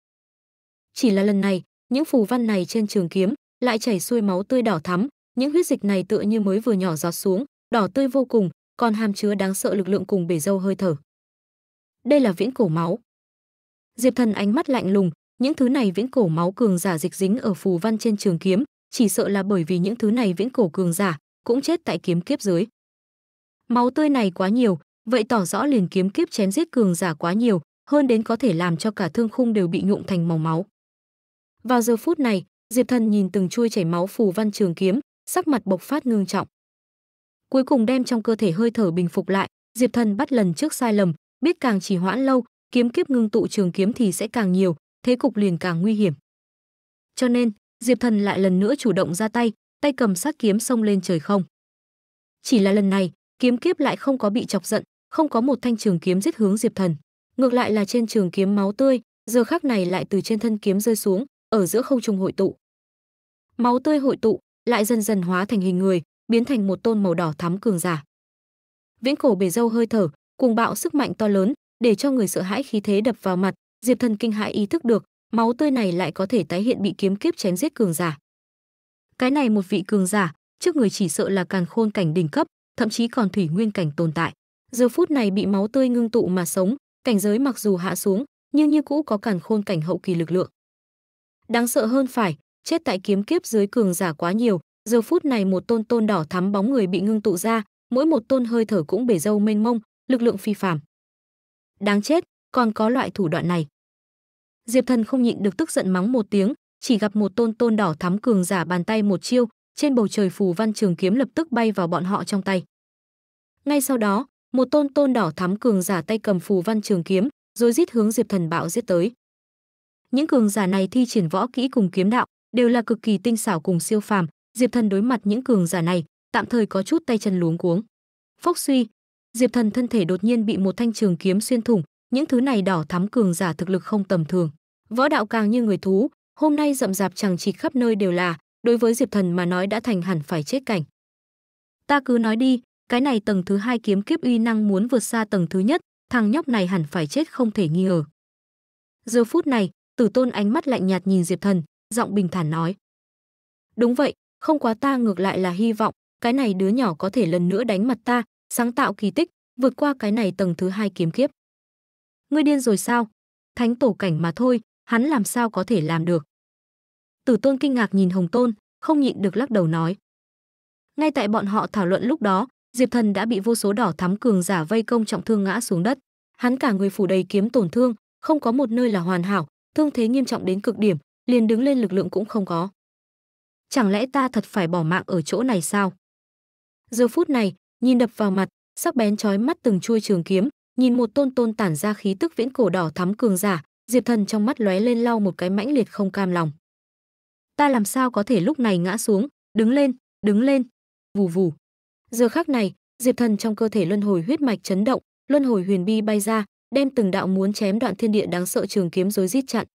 Chỉ là lần này, những phù văn này trên trường kiếm lại chảy xuôi máu tươi đỏ thắm, những huyết dịch này tựa như mới vừa nhỏ giọt xuống, đỏ tươi vô cùng, còn hàm chứa đáng sợ lực lượng cùng bể dâu hơi thở. Đây là viễn cổ máu. Diệp Thần ánh mắt lạnh lùng, những thứ này viễn cổ máu cường giả dịch dính ở phù văn trên trường kiếm, chỉ sợ là bởi vì những thứ này viễn cổ cường giả cũng chết tại kiếm kiếp dưới. Máu tươi này quá nhiều, vậy tỏ rõ liền kiếm kiếp chém giết cường giả quá nhiều, hơn đến có thể làm cho cả thương khung đều bị nhuộm thành màu máu. Vào giờ phút này, Diệp Thần nhìn từng chui chảy máu phù văn trường kiếm, sắc mặt bộc phát ngưng trọng cuối cùng đem trong cơ thể hơi thở bình phục lại diệp thần bắt lần trước sai lầm biết càng chỉ hoãn lâu kiếm kiếp ngưng tụ trường kiếm thì sẽ càng nhiều thế cục liền càng nguy hiểm cho nên diệp thần lại lần nữa chủ động ra tay tay cầm sát kiếm xông lên trời không chỉ là lần này kiếm kiếp lại không có bị chọc giận không có một thanh trường kiếm giết hướng diệp thần ngược lại là trên trường kiếm máu tươi giờ khác này lại từ trên thân kiếm rơi xuống ở giữa không trung hội tụ máu tươi hội tụ lại dần dần hóa thành hình người biến thành một tôn màu đỏ thắm cường giả. Viễn cổ bể dâu hơi thở, cuồng bạo sức mạnh to lớn, để cho người sợ hãi khí thế đập vào mặt, Diệp Thần kinh hãi ý thức được, máu tươi này lại có thể tái hiện bị kiếm kiếp chém giết cường giả. Cái này một vị cường giả, trước người chỉ sợ là càn khôn cảnh đỉnh cấp, thậm chí còn thủy nguyên cảnh tồn tại. Giờ phút này bị máu tươi ngưng tụ mà sống, cảnh giới mặc dù hạ xuống, nhưng như cũ có càn khôn cảnh hậu kỳ lực lượng. Đáng sợ hơn phải, chết tại kiếm kiếp dưới cường giả quá nhiều, giờ phút này một tôn tôn đỏ thắm bóng người bị ngưng tụ ra mỗi một tôn hơi thở cũng bể dâu mênh mông lực lượng phi phàm đáng chết còn có loại thủ đoạn này diệp thần không nhịn được tức giận mắng một tiếng chỉ gặp một tôn tôn đỏ thắm cường giả bàn tay một chiêu trên bầu trời phù văn trường kiếm lập tức bay vào bọn họ trong tay ngay sau đó một tôn tôn đỏ thắm cường giả tay cầm phù văn trường kiếm rồi giết hướng diệp thần bạo giết tới những cường giả này thi triển võ kỹ cùng kiếm đạo đều là cực kỳ tinh xảo cùng siêu phàm Diệp Thần đối mặt những cường giả này, tạm thời có chút tay chân luống cuống. Phốc suy, Diệp Thần thân thể đột nhiên bị một thanh trường kiếm xuyên thủng, những thứ này đỏ thắm cường giả thực lực không tầm thường. Võ đạo càng như người thú, hôm nay rậm rạp chẳng chỉ khắp nơi đều là, đối với Diệp Thần mà nói đã thành hẳn phải chết cảnh. Ta cứ nói đi, cái này tầng thứ hai kiếm kiếp uy năng muốn vượt xa tầng thứ nhất, thằng nhóc này hẳn phải chết không thể nghi ngờ. Giờ phút này, Tử Tôn ánh mắt lạnh nhạt nhìn Diệp Thần, giọng bình thản nói: "Đúng vậy, không quá ta ngược lại là hy vọng cái này đứa nhỏ có thể lần nữa đánh mặt ta sáng tạo kỳ tích vượt qua cái này tầng thứ hai kiếm kiếp ngươi điên rồi sao thánh tổ cảnh mà thôi hắn làm sao có thể làm được tử tôn kinh ngạc nhìn hồng tôn không nhịn được lắc đầu nói ngay tại bọn họ thảo luận lúc đó diệp thần đã bị vô số đỏ thắm cường giả vây công trọng thương ngã xuống đất hắn cả người phủ đầy kiếm tổn thương không có một nơi là hoàn hảo thương thế nghiêm trọng đến cực điểm liền đứng lên lực lượng cũng không có chẳng lẽ ta thật phải bỏ mạng ở chỗ này sao? Giờ phút này, nhìn đập vào mặt, sắc bén chói mắt từng chui trường kiếm, nhìn một tôn tôn tản ra khí tức viễn cổ đỏ thắm cường giả, Diệp Thần trong mắt lóe lên lau một cái mãnh liệt không cam lòng. Ta làm sao có thể lúc này ngã xuống, đứng lên, đứng lên. Vù vù. Giờ khắc này, Diệp Thần trong cơ thể luân hồi huyết mạch chấn động, luân hồi huyền bi bay ra, đem từng đạo muốn chém đoạn thiên địa đáng sợ trường kiếm rối rít chặn.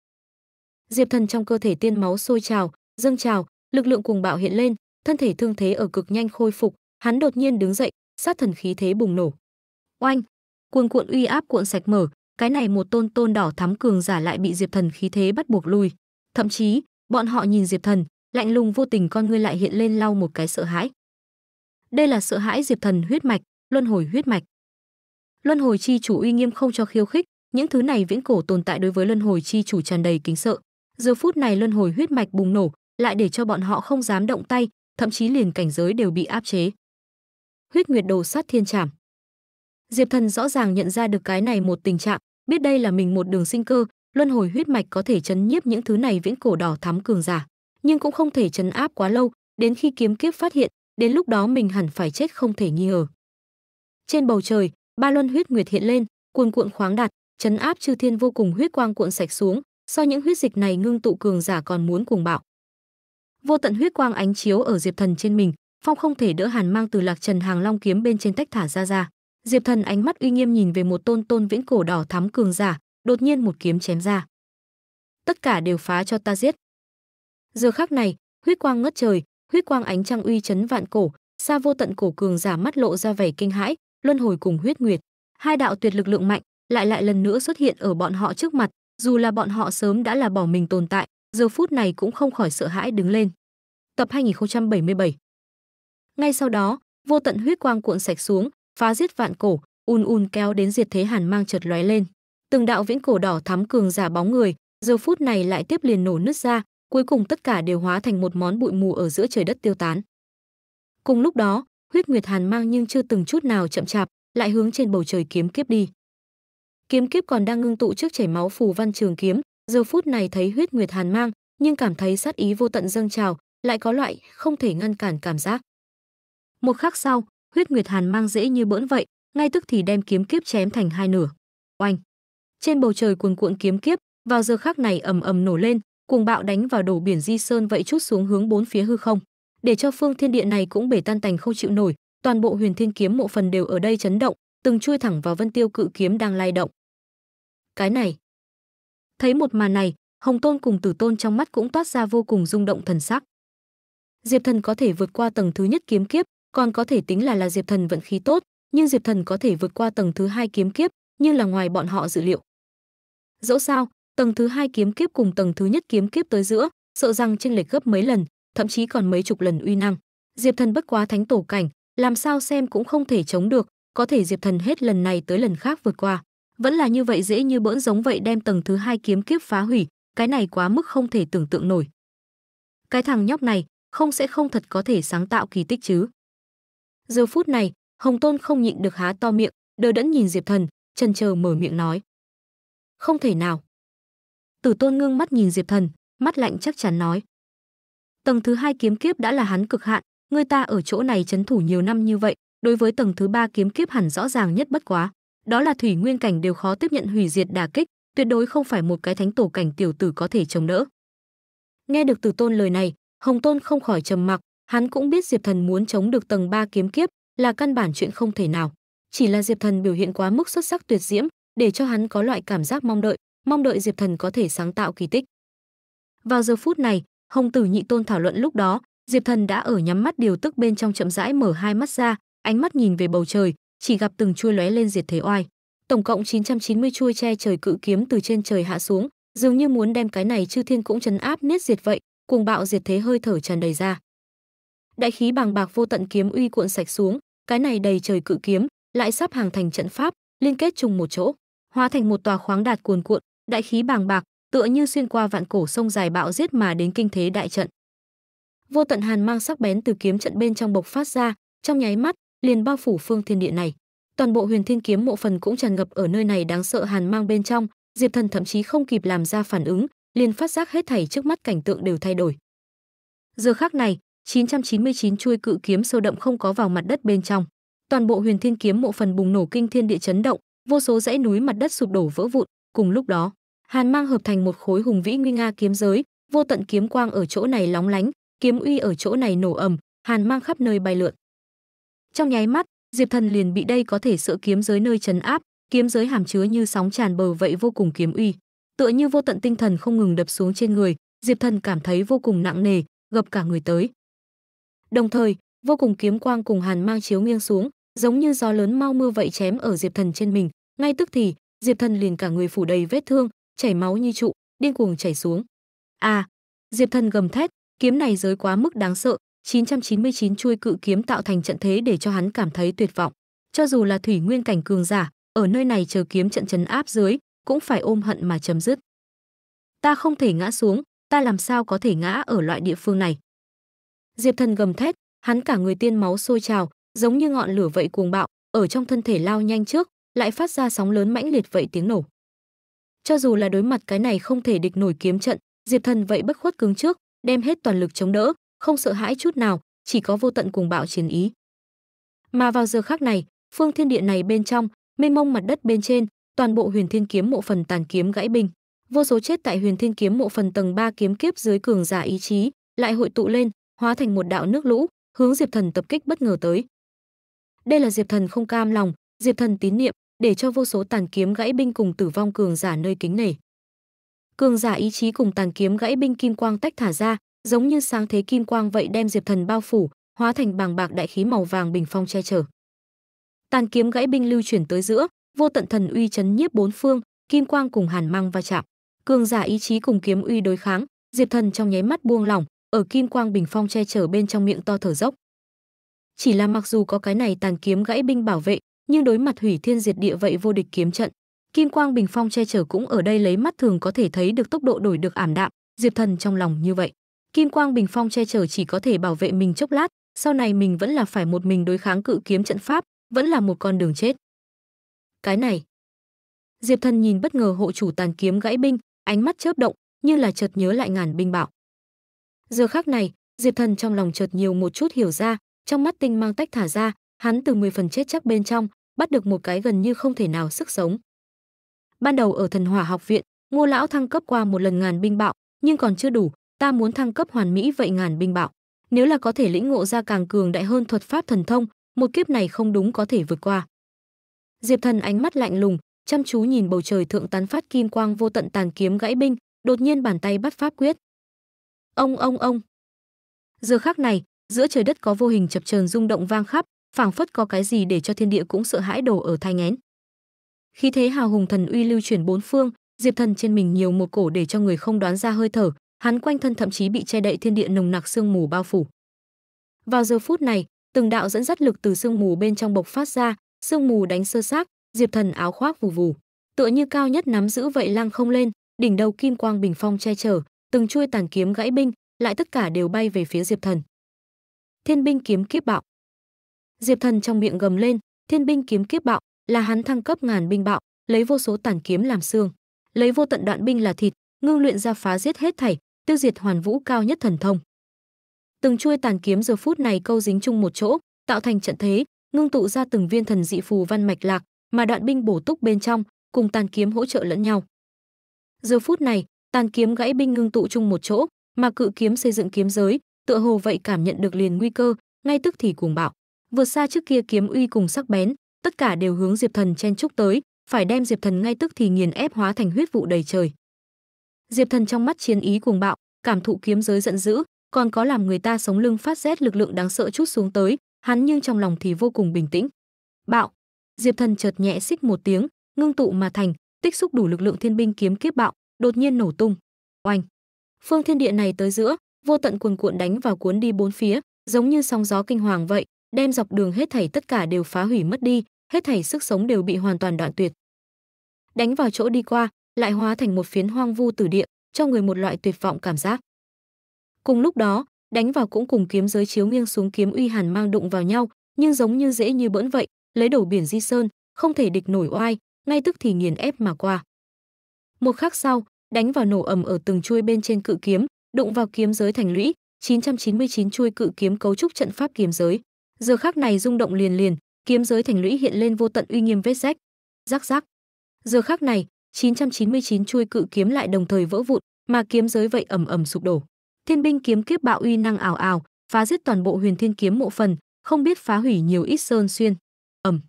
Diệp Thần trong cơ thể tiên máu sôi trào, dâng trào, lực lượng cuồng bạo hiện lên, thân thể thương thế ở cực nhanh khôi phục, hắn đột nhiên đứng dậy, sát thần khí thế bùng nổ. Oanh! cuồng cuộn uy áp cuộn sạch mở, cái này một tôn tôn đỏ thắm cường giả lại bị Diệp Thần khí thế bắt buộc lui. Thậm chí, bọn họ nhìn Diệp Thần, lạnh lùng vô tình con ngươi lại hiện lên lau một cái sợ hãi. Đây là sợ hãi Diệp Thần huyết mạch, luân hồi huyết mạch. Luân hồi chi chủ uy nghiêm không cho khiêu khích, những thứ này viễn cổ tồn tại đối với luân hồi chi chủ tràn đầy kính sợ. Giờ phút này luân hồi huyết mạch bùng nổ, lại để cho bọn họ không dám động tay, thậm chí liền cảnh giới đều bị áp chế. Huyết Nguyệt Đồ sát thiên trảm. Diệp Thần rõ ràng nhận ra được cái này một tình trạng, biết đây là mình một đường sinh cơ, luân hồi huyết mạch có thể chấn nhiếp những thứ này viễn cổ đỏ thắm cường giả, nhưng cũng không thể chấn áp quá lâu, đến khi kiếm kiếp phát hiện, đến lúc đó mình hẳn phải chết không thể nghi ngờ. Trên bầu trời, ba luân huyết nguyệt hiện lên, cuồn cuộn khoáng đạt, chấn áp chư thiên vô cùng huyết quang cuộn sạch xuống, so những huyết dịch này ngưng tụ cường giả còn muốn cuồng bạo vô tận huyết quang ánh chiếu ở diệp thần trên mình phong không thể đỡ hàn mang từ lạc trần hàng long kiếm bên trên tách thả ra ra diệp thần ánh mắt uy nghiêm nhìn về một tôn tôn viễn cổ đỏ thắm cường giả đột nhiên một kiếm chém ra tất cả đều phá cho ta giết giờ khắc này huyết quang ngất trời huyết quang ánh trăng uy chấn vạn cổ xa vô tận cổ cường giả mắt lộ ra vẻ kinh hãi luân hồi cùng huyết nguyệt hai đạo tuyệt lực lượng mạnh lại lại lần nữa xuất hiện ở bọn họ trước mặt dù là bọn họ sớm đã là bỏ mình tồn tại giờ phút này cũng không khỏi sợ hãi đứng lên. Tập 2077 Ngay sau đó, vô tận huyết quang cuộn sạch xuống, phá giết vạn cổ, un un kéo đến diệt thế hàn mang chợt lóe lên. Từng đạo viễn cổ đỏ thắm cường giả bóng người, giờ phút này lại tiếp liền nổ nứt ra, cuối cùng tất cả đều hóa thành một món bụi mù ở giữa trời đất tiêu tán. Cùng lúc đó, huyết nguyệt hàn mang nhưng chưa từng chút nào chậm chạp, lại hướng trên bầu trời kiếm kiếp đi. Kiếm kiếp còn đang ngưng tụ trước chảy máu phù văn trường kiếm, giờ phút này thấy huyết nguyệt hàn mang nhưng cảm thấy sát ý vô tận dâng trào lại có loại không thể ngăn cản cảm giác một khắc sau huyết nguyệt hàn mang dễ như bỡn vậy ngay tức thì đem kiếm kiếp chém thành hai nửa oanh trên bầu trời cuồn cuộn kiếm kiếp vào giờ khắc này ầm ầm nổ lên cuồng bạo đánh vào đổ biển di sơn vậy chút xuống hướng bốn phía hư không để cho phương thiên địa này cũng bể tan tành không chịu nổi toàn bộ huyền thiên kiếm mộ phần đều ở đây chấn động từng chui thẳng vào vân tiêu cự kiếm đang lay động cái này Thấy một màn này, Hồng Tôn cùng Tử Tôn trong mắt cũng toát ra vô cùng rung động thần sắc. Diệp Thần có thể vượt qua tầng thứ nhất kiếm kiếp, còn có thể tính là là Diệp Thần vận khí tốt, nhưng Diệp Thần có thể vượt qua tầng thứ hai kiếm kiếp, như là ngoài bọn họ dự liệu. Dẫu sao, tầng thứ hai kiếm kiếp cùng tầng thứ nhất kiếm kiếp tới giữa, sợ rằng chênh lệch gấp mấy lần, thậm chí còn mấy chục lần uy năng. Diệp Thần bất quá thánh tổ cảnh, làm sao xem cũng không thể chống được, có thể Diệp Thần hết lần này tới lần khác vượt qua. Vẫn là như vậy dễ như bỡn giống vậy đem tầng thứ hai kiếm kiếp phá hủy, cái này quá mức không thể tưởng tượng nổi. Cái thằng nhóc này, không sẽ không thật có thể sáng tạo kỳ tích chứ. Giờ phút này, Hồng Tôn không nhịn được há to miệng, đờ đẫn nhìn Diệp Thần, chân chờ mở miệng nói. Không thể nào. Tử Tôn ngưng mắt nhìn Diệp Thần, mắt lạnh chắc chắn nói. Tầng thứ hai kiếm kiếp đã là hắn cực hạn, người ta ở chỗ này chấn thủ nhiều năm như vậy, đối với tầng thứ ba kiếm kiếp hẳn rõ ràng nhất bất quá đó là thủy nguyên cảnh đều khó tiếp nhận hủy diệt đả kích, tuyệt đối không phải một cái thánh tổ cảnh tiểu tử có thể chống đỡ. Nghe được Từ Tôn lời này, Hồng Tôn không khỏi trầm mặc, hắn cũng biết Diệp Thần muốn chống được tầng 3 kiếm kiếp là căn bản chuyện không thể nào, chỉ là Diệp Thần biểu hiện quá mức xuất sắc tuyệt diễm, để cho hắn có loại cảm giác mong đợi, mong đợi Diệp Thần có thể sáng tạo kỳ tích. Vào giờ phút này, Hồng Tử Nhị Tôn thảo luận lúc đó, Diệp Thần đã ở nhắm mắt điều tức bên trong chậm rãi mở hai mắt ra, ánh mắt nhìn về bầu trời, chỉ gặp từng chui lóe lên diệt thế oai. Tổng cộng 990 chui che trời cự kiếm từ trên trời hạ xuống, dường như muốn đem cái này chư thiên cũng chấn áp nết diệt vậy, cuồng bạo diệt thế hơi thở tràn đầy ra. Đại khí bàng bạc vô tận kiếm uy cuộn sạch xuống, cái này đầy trời cự kiếm, lại sắp hàng thành trận pháp, liên kết chung một chỗ, hóa thành một tòa khoáng đạt cuồn cuộn, đại khí bàng bạc, tựa như xuyên qua vạn cổ sông dài bạo giết mà đến kinh thế đại trận. Vô tận hàn mang sắc bén từ kiếm trận bên trong bộc phát ra, trong nháy mắt, liền bao phủ phương thiên địa này toàn bộ huyền thiên kiếm mộ phần cũng tràn ngập ở nơi này đáng sợ hàn mang bên trong diệp thần thậm chí không kịp làm ra phản ứng liền phát giác hết thảy trước mắt cảnh tượng đều thay đổi giờ khắc này 999 chuôi cự kiếm sâu đậm không có vào mặt đất bên trong toàn bộ huyền thiên kiếm mộ phần bùng nổ kinh thiên địa chấn động vô số dãy núi mặt đất sụp đổ vỡ vụn cùng lúc đó hàn mang hợp thành một khối hùng vĩ nguy nga kiếm giới vô tận kiếm quang ở chỗ này lóng lánh kiếm uy ở chỗ này nổ ầm hàn mang khắp nơi bay lượn trong nháy mắt, Diệp Thần liền bị đây có thể sợ kiếm giới nơi trấn áp, kiếm giới hàm chứa như sóng tràn bờ vậy vô cùng kiếm uy, tựa như vô tận tinh thần không ngừng đập xuống trên người, Diệp Thần cảm thấy vô cùng nặng nề, gập cả người tới. Đồng thời, vô cùng kiếm quang cùng hàn mang chiếu nghiêng xuống, giống như gió lớn mau mưa vậy chém ở Diệp Thần trên mình, ngay tức thì, Diệp Thần liền cả người phủ đầy vết thương, chảy máu như trụ, điên cuồng chảy xuống. A! À, Diệp Thần gầm thét, kiếm này giới quá mức đáng sợ, 999 chuôi cự kiếm tạo thành trận thế để cho hắn cảm thấy tuyệt vọng. Cho dù là thủy nguyên cảnh cường giả, ở nơi này chờ kiếm trận chấn áp dưới, cũng phải ôm hận mà chấm dứt. Ta không thể ngã xuống, ta làm sao có thể ngã ở loại địa phương này. Diệp Thần gầm thét, hắn cả người tiên máu sôi trào, giống như ngọn lửa vậy cuồng bạo, ở trong thân thể lao nhanh trước, lại phát ra sóng lớn mãnh liệt vậy tiếng nổ. Cho dù là đối mặt cái này không thể địch nổi kiếm trận, Diệp Thần vậy bất khuất cứng trước, đem hết toàn lực chống đỡ, không sợ hãi chút nào, chỉ có vô tận cùng bạo chiến ý. Mà vào giờ khắc này, phương thiên địa này bên trong, mênh mông mặt đất bên trên, toàn bộ Huyền Thiên kiếm mộ phần tàn kiếm gãy binh, vô số chết tại Huyền Thiên kiếm mộ phần tầng 3 kiếm kiếp dưới cường giả ý chí, lại hội tụ lên, hóa thành một đạo nước lũ, hướng Diệp Thần tập kích bất ngờ tới. Đây là Diệp Thần không cam lòng, Diệp Thần tín niệm, để cho vô số tàn kiếm gãy binh cùng tử vong cường giả nơi kính nể. Cường giả ý chí cùng tàn kiếm gãy binh kim quang tách thả ra, giống như sáng thế kim quang vậy đem Diệp Thần bao phủ, hóa thành bàng bạc đại khí màu vàng bình phong che chở. Tàn kiếm gãy binh lưu chuyển tới giữa, vô tận thần uy chấn nhiếp bốn phương, kim quang cùng hàn mang va chạm. Cường giả ý chí cùng kiếm uy đối kháng, Diệp Thần trong nháy mắt buông lỏng, ở kim quang bình phong che chở bên trong miệng to thở dốc. Chỉ là mặc dù có cái này tàn kiếm gãy binh bảo vệ, nhưng đối mặt hủy thiên diệt địa vậy vô địch kiếm trận, kim quang bình phong che chở cũng ở đây lấy mắt thường có thể thấy được tốc độ đổi được ảm đạm, Diệp Thần trong lòng như vậy kim quang bình phong che chở chỉ có thể bảo vệ mình chốc lát, sau này mình vẫn là phải một mình đối kháng cự kiếm trận pháp, vẫn là một con đường chết. Cái này. Diệp Thần nhìn bất ngờ hộ chủ tàn kiếm gãy binh, ánh mắt chớp động, như là chợt nhớ lại ngàn binh bạo. Giờ khác này, Diệp Thần trong lòng chợt nhiều một chút hiểu ra, trong mắt tinh mang tách thả ra, hắn từ 10 phần chết chắc bên trong, bắt được một cái gần như không thể nào sức sống. Ban đầu ở Thần Hỏa học viện, Ngô lão thăng cấp qua một lần ngàn binh bạo, nhưng còn chưa đủ, ta muốn thăng cấp hoàn mỹ vậy ngàn binh bạo. Nếu là có thể lĩnh ngộ ra càng cường đại hơn thuật pháp thần thông, một kiếp này không đúng có thể vượt qua. Diệp Thần ánh mắt lạnh lùng, chăm chú nhìn bầu trời thượng tán phát kim quang vô tận tàn kiếm gãy binh, đột nhiên bàn tay bắt pháp quyết. Ông ông ông. Giờ khắc này, giữa trời đất có vô hình chập chờn rung động vang khắp, phảng phất có cái gì để cho thiên địa cũng sợ hãi đổ ở thai ngén Khi thế hào hùng thần uy lưu chuyển bốn phương, Diệp Thần trên mình nhiều một cổ để cho người không đoán ra hơi thở, hắn quanh thân thậm chí bị che đậy thiên địa nồng nặc sương mù bao phủ. Vào giờ phút này, từng đạo dẫn dắt lực từ sương mù bên trong bộc phát ra, sương mù đánh sơ xác, Diệp Thần áo khoác vù vù, tựa như cao nhất nắm giữ vậy lăng không lên, đỉnh đầu kim quang bình phong che chở, từng chuôi tàn kiếm gãy binh, lại tất cả đều bay về phía Diệp Thần. Thiên binh kiếm kiếp bạo. Diệp Thần trong miệng gầm lên, Thiên binh kiếm kiếp bạo là hắn thăng cấp ngàn binh bạo, lấy vô số tàn kiếm làm xương, lấy vô tận đoạn binh là thịt, ngưng luyện ra phá giết hết thảy, tiêu diệt hoàn vũ cao nhất thần thông. Từng chuôi tàn kiếm giờ phút này câu dính chung một chỗ, tạo thành trận thế, ngưng tụ ra từng viên thần dị phù văn mạch lạc, mà đoạn binh bổ túc bên trong, cùng tàn kiếm hỗ trợ lẫn nhau. Giờ phút này, tàn kiếm gãy binh ngưng tụ chung một chỗ, mà cự kiếm xây dựng kiếm giới, tựa hồ vậy cảm nhận được liền nguy cơ, ngay tức thì cùng bảo. Vượt xa trước kia kiếm uy cùng sắc bén, tất cả đều hướng Diệp Thần chen chúc tới, phải đem Diệp Thần ngay tức thì nghiền ép hóa thành huyết vụ đầy trời. Diệp Thần trong mắt chiến ý cuồng bạo, cảm thụ kiếm giới giận dữ, còn có làm người ta sống lưng phát rét lực lượng đáng sợ chút xuống tới, hắn nhưng trong lòng thì vô cùng bình tĩnh. Bạo. Diệp Thần chợt nhẹ xích một tiếng, ngưng tụ mà thành, tích xúc đủ lực lượng thiên binh kiếm kiếp bạo, đột nhiên nổ tung. Oanh. Phương thiên địa này tới giữa, vô tận cuồn cuộn đánh vào cuốn đi bốn phía, giống như sóng gió kinh hoàng vậy, đem dọc đường hết thảy tất cả đều phá hủy mất đi, hết thảy sức sống đều bị hoàn toàn đoạn tuyệt. Đánh vào chỗ đi qua, lại hóa thành một phiến hoang vu tử địa, cho người một loại tuyệt vọng cảm giác. Cùng lúc đó, đánh vào cũng cùng kiếm giới chiếu nghiêng xuống kiếm uy hàn mang đụng vào nhau, nhưng giống như dễ như bỡn vậy, lấy đổ biển di sơn, không thể địch nổi oai, ngay tức thì nghiền ép mà qua. Một khắc sau, đánh vào nổ ầm ở từng chuôi bên trên cự kiếm, đụng vào kiếm giới thành lũy, 999 chuôi cự kiếm cấu trúc trận pháp kiếm giới. Giờ khắc này rung động liền liền, kiếm giới thành lũy hiện lên vô tận uy nghiêm vết rách. Rắc rắc. Giờ khắc này, 999 chui cự kiếm lại đồng thời vỡ vụn, mà kiếm giới vậy ầm ầm sụp đổ. Thiên binh kiếm kiếp bạo uy năng ảo ảo, phá giết toàn bộ Huyền Thiên kiếm mộ phần, không biết phá hủy nhiều ít sơn xuyên. Ầm.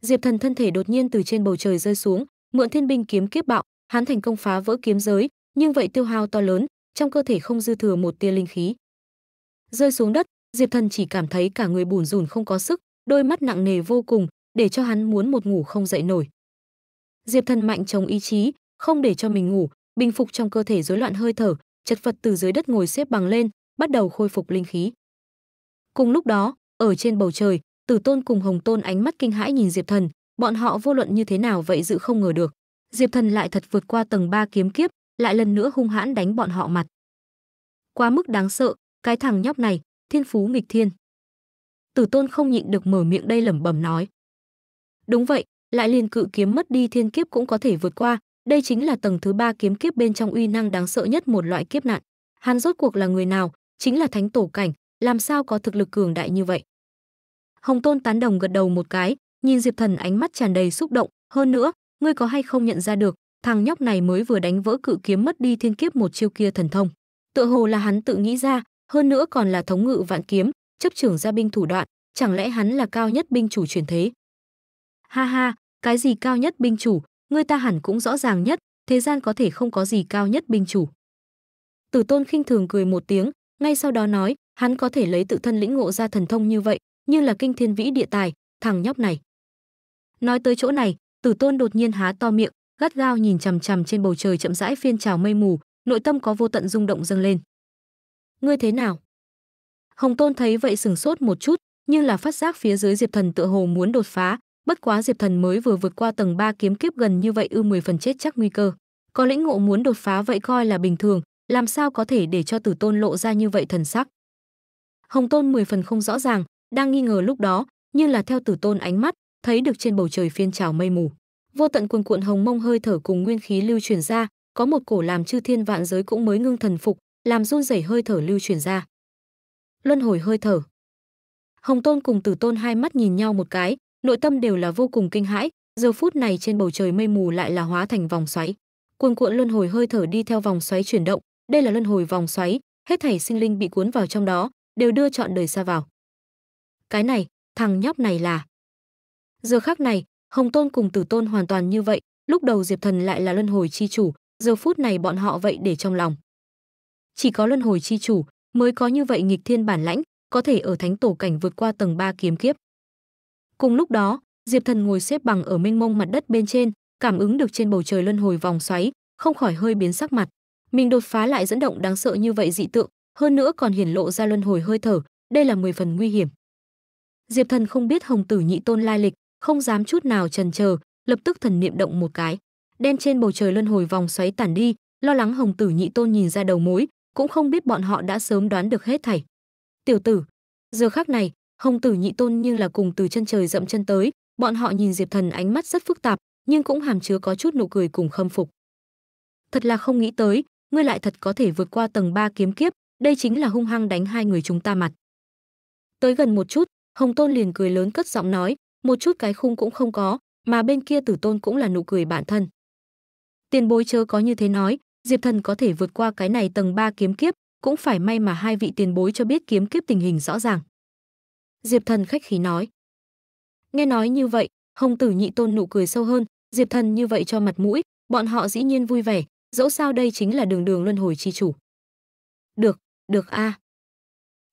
Diệp Thần thân thể đột nhiên từ trên bầu trời rơi xuống, mượn thiên binh kiếm kiếp bạo, hắn thành công phá vỡ kiếm giới, nhưng vậy tiêu hao to lớn, trong cơ thể không dư thừa một tia linh khí. Rơi xuống đất, Diệp Thần chỉ cảm thấy cả người bùn rùn không có sức, đôi mắt nặng nề vô cùng, để cho hắn muốn một ngủ không dậy nổi. Diệp Thần mạnh chống ý chí, không để cho mình ngủ, bình phục trong cơ thể rối loạn hơi thở, chật vật từ dưới đất ngồi xếp bằng lên, bắt đầu khôi phục linh khí. Cùng lúc đó, ở trên bầu trời, Tử Tôn cùng Hồng Tôn ánh mắt kinh hãi nhìn Diệp Thần, bọn họ vô luận như thế nào vậy dự không ngờ được, Diệp Thần lại thật vượt qua tầng 3 kiếm kiếp, lại lần nữa hung hãn đánh bọn họ mặt. Quá mức đáng sợ, cái thằng nhóc này, thiên phú nghịch thiên. Tử Tôn không nhịn được mở miệng đây lẩm bẩm nói. Đúng vậy, lại liền cự kiếm mất đi thiên kiếp cũng có thể vượt qua, đây chính là tầng thứ ba kiếm kiếp bên trong uy năng đáng sợ nhất một loại kiếp nạn. Hắn rốt cuộc là người nào, chính là thánh tổ cảnh, làm sao có thực lực cường đại như vậy. Hồng Tôn tán đồng gật đầu một cái, nhìn Diệp Thần ánh mắt tràn đầy xúc động, hơn nữa, ngươi có hay không nhận ra được, thằng nhóc này mới vừa đánh vỡ cự kiếm mất đi thiên kiếp một chiêu kia thần thông. Tựa hồ là hắn tự nghĩ ra, hơn nữa còn là thống ngự vạn kiếm, chấp trưởng gia binh thủ đoạn, chẳng lẽ hắn là cao nhất binh chủ truyền thế. Ha ha, cái gì cao nhất binh chủ, người ta hẳn cũng rõ ràng nhất, thế gian có thể không có gì cao nhất binh chủ. Tử Tôn khinh thường cười một tiếng, ngay sau đó nói, hắn có thể lấy tự thân lĩnh ngộ ra thần thông như vậy, như là kinh thiên vĩ địa tài, thằng nhóc này. Nói tới chỗ này, Tử Tôn đột nhiên há to miệng, gắt gao nhìn chằm chằm trên bầu trời chậm rãi phiên trào mây mù, nội tâm có vô tận rung động dâng lên. Ngươi thế nào? Hồng Tôn thấy vậy sừng sốt một chút, nhưng là phát giác phía dưới Diệp Thần tựa hồ muốn đột phá, Bất quá Diệp Thần mới vừa vượt qua tầng 3 kiếm kiếp gần như vậy ư 10 phần chết chắc nguy cơ. Có lĩnh ngộ muốn đột phá vậy coi là bình thường, làm sao có thể để cho Tử Tôn lộ ra như vậy thần sắc. Hồng Tôn 10 phần không rõ ràng, đang nghi ngờ lúc đó, nhưng là theo Tử Tôn ánh mắt, thấy được trên bầu trời phiên trào mây mù. Vô tận cuồn cuộn hồng mông hơi thở cùng nguyên khí lưu truyền ra, có một cổ làm chư thiên vạn giới cũng mới ngưng thần phục, làm run rẩy hơi thở lưu truyền ra. Luân hồi hơi thở. Hồng Tôn cùng Tử Tôn hai mắt nhìn nhau một cái, nội tâm đều là vô cùng kinh hãi, giờ phút này trên bầu trời mây mù lại là hóa thành vòng xoáy. Cuồn cuộn luân hồi hơi thở đi theo vòng xoáy chuyển động, đây là luân hồi vòng xoáy, hết thảy sinh linh bị cuốn vào trong đó, đều đưa chọn đời xa vào. Cái này, thằng nhóc này là. Giờ khác này, Hồng Tôn cùng Tử Tôn hoàn toàn như vậy, lúc đầu Diệp Thần lại là luân hồi chi chủ, giờ phút này bọn họ vậy để trong lòng. Chỉ có luân hồi chi chủ mới có như vậy nghịch thiên bản lãnh, có thể ở thánh tổ cảnh vượt qua tầng ba kiếm kiếp. Cùng lúc đó, Diệp Thần ngồi xếp bằng ở mênh mông mặt đất bên trên, cảm ứng được trên bầu trời luân hồi vòng xoáy, không khỏi hơi biến sắc mặt. Mình đột phá lại dẫn động đáng sợ như vậy dị tượng, hơn nữa còn hiển lộ ra luân hồi hơi thở, đây là 10 phần nguy hiểm. Diệp Thần không biết Hồng Tử Nhị Tôn lai lịch, không dám chút nào chần chờ, lập tức thần niệm động một cái, đem trên bầu trời luân hồi vòng xoáy tản đi, lo lắng Hồng Tử Nhị Tôn nhìn ra đầu mối, cũng không biết bọn họ đã sớm đoán được hết thảy. Tiểu tử, giờ khắc này, Hồng Tử Nhị Tôn như là cùng từ chân trời dậm chân tới, bọn họ nhìn Diệp Thần ánh mắt rất phức tạp, nhưng cũng hàm chứa có chút nụ cười cùng khâm phục. Thật là không nghĩ tới, ngươi lại thật có thể vượt qua tầng ba kiếm kiếp, đây chính là hung hăng đánh hai người chúng ta mặt. Tới gần một chút, Hồng Tôn liền cười lớn cất giọng nói, một chút cái khung cũng không có, mà bên kia Tử Tôn cũng là nụ cười bản thân. Tiền bối chớ có như thế nói, Diệp Thần có thể vượt qua cái này tầng ba kiếm kiếp, cũng phải may mà hai vị tiền bối cho biết kiếm kiếp tình hình rõ ràng. Diệp Thần khách khí nói. Nghe nói như vậy, Hồng Tử Nhị Tôn nụ cười sâu hơn, Diệp Thần như vậy cho mặt mũi, bọn họ dĩ nhiên vui vẻ, dẫu sao đây chính là đường đường luân hồi chi chủ. Được, được a.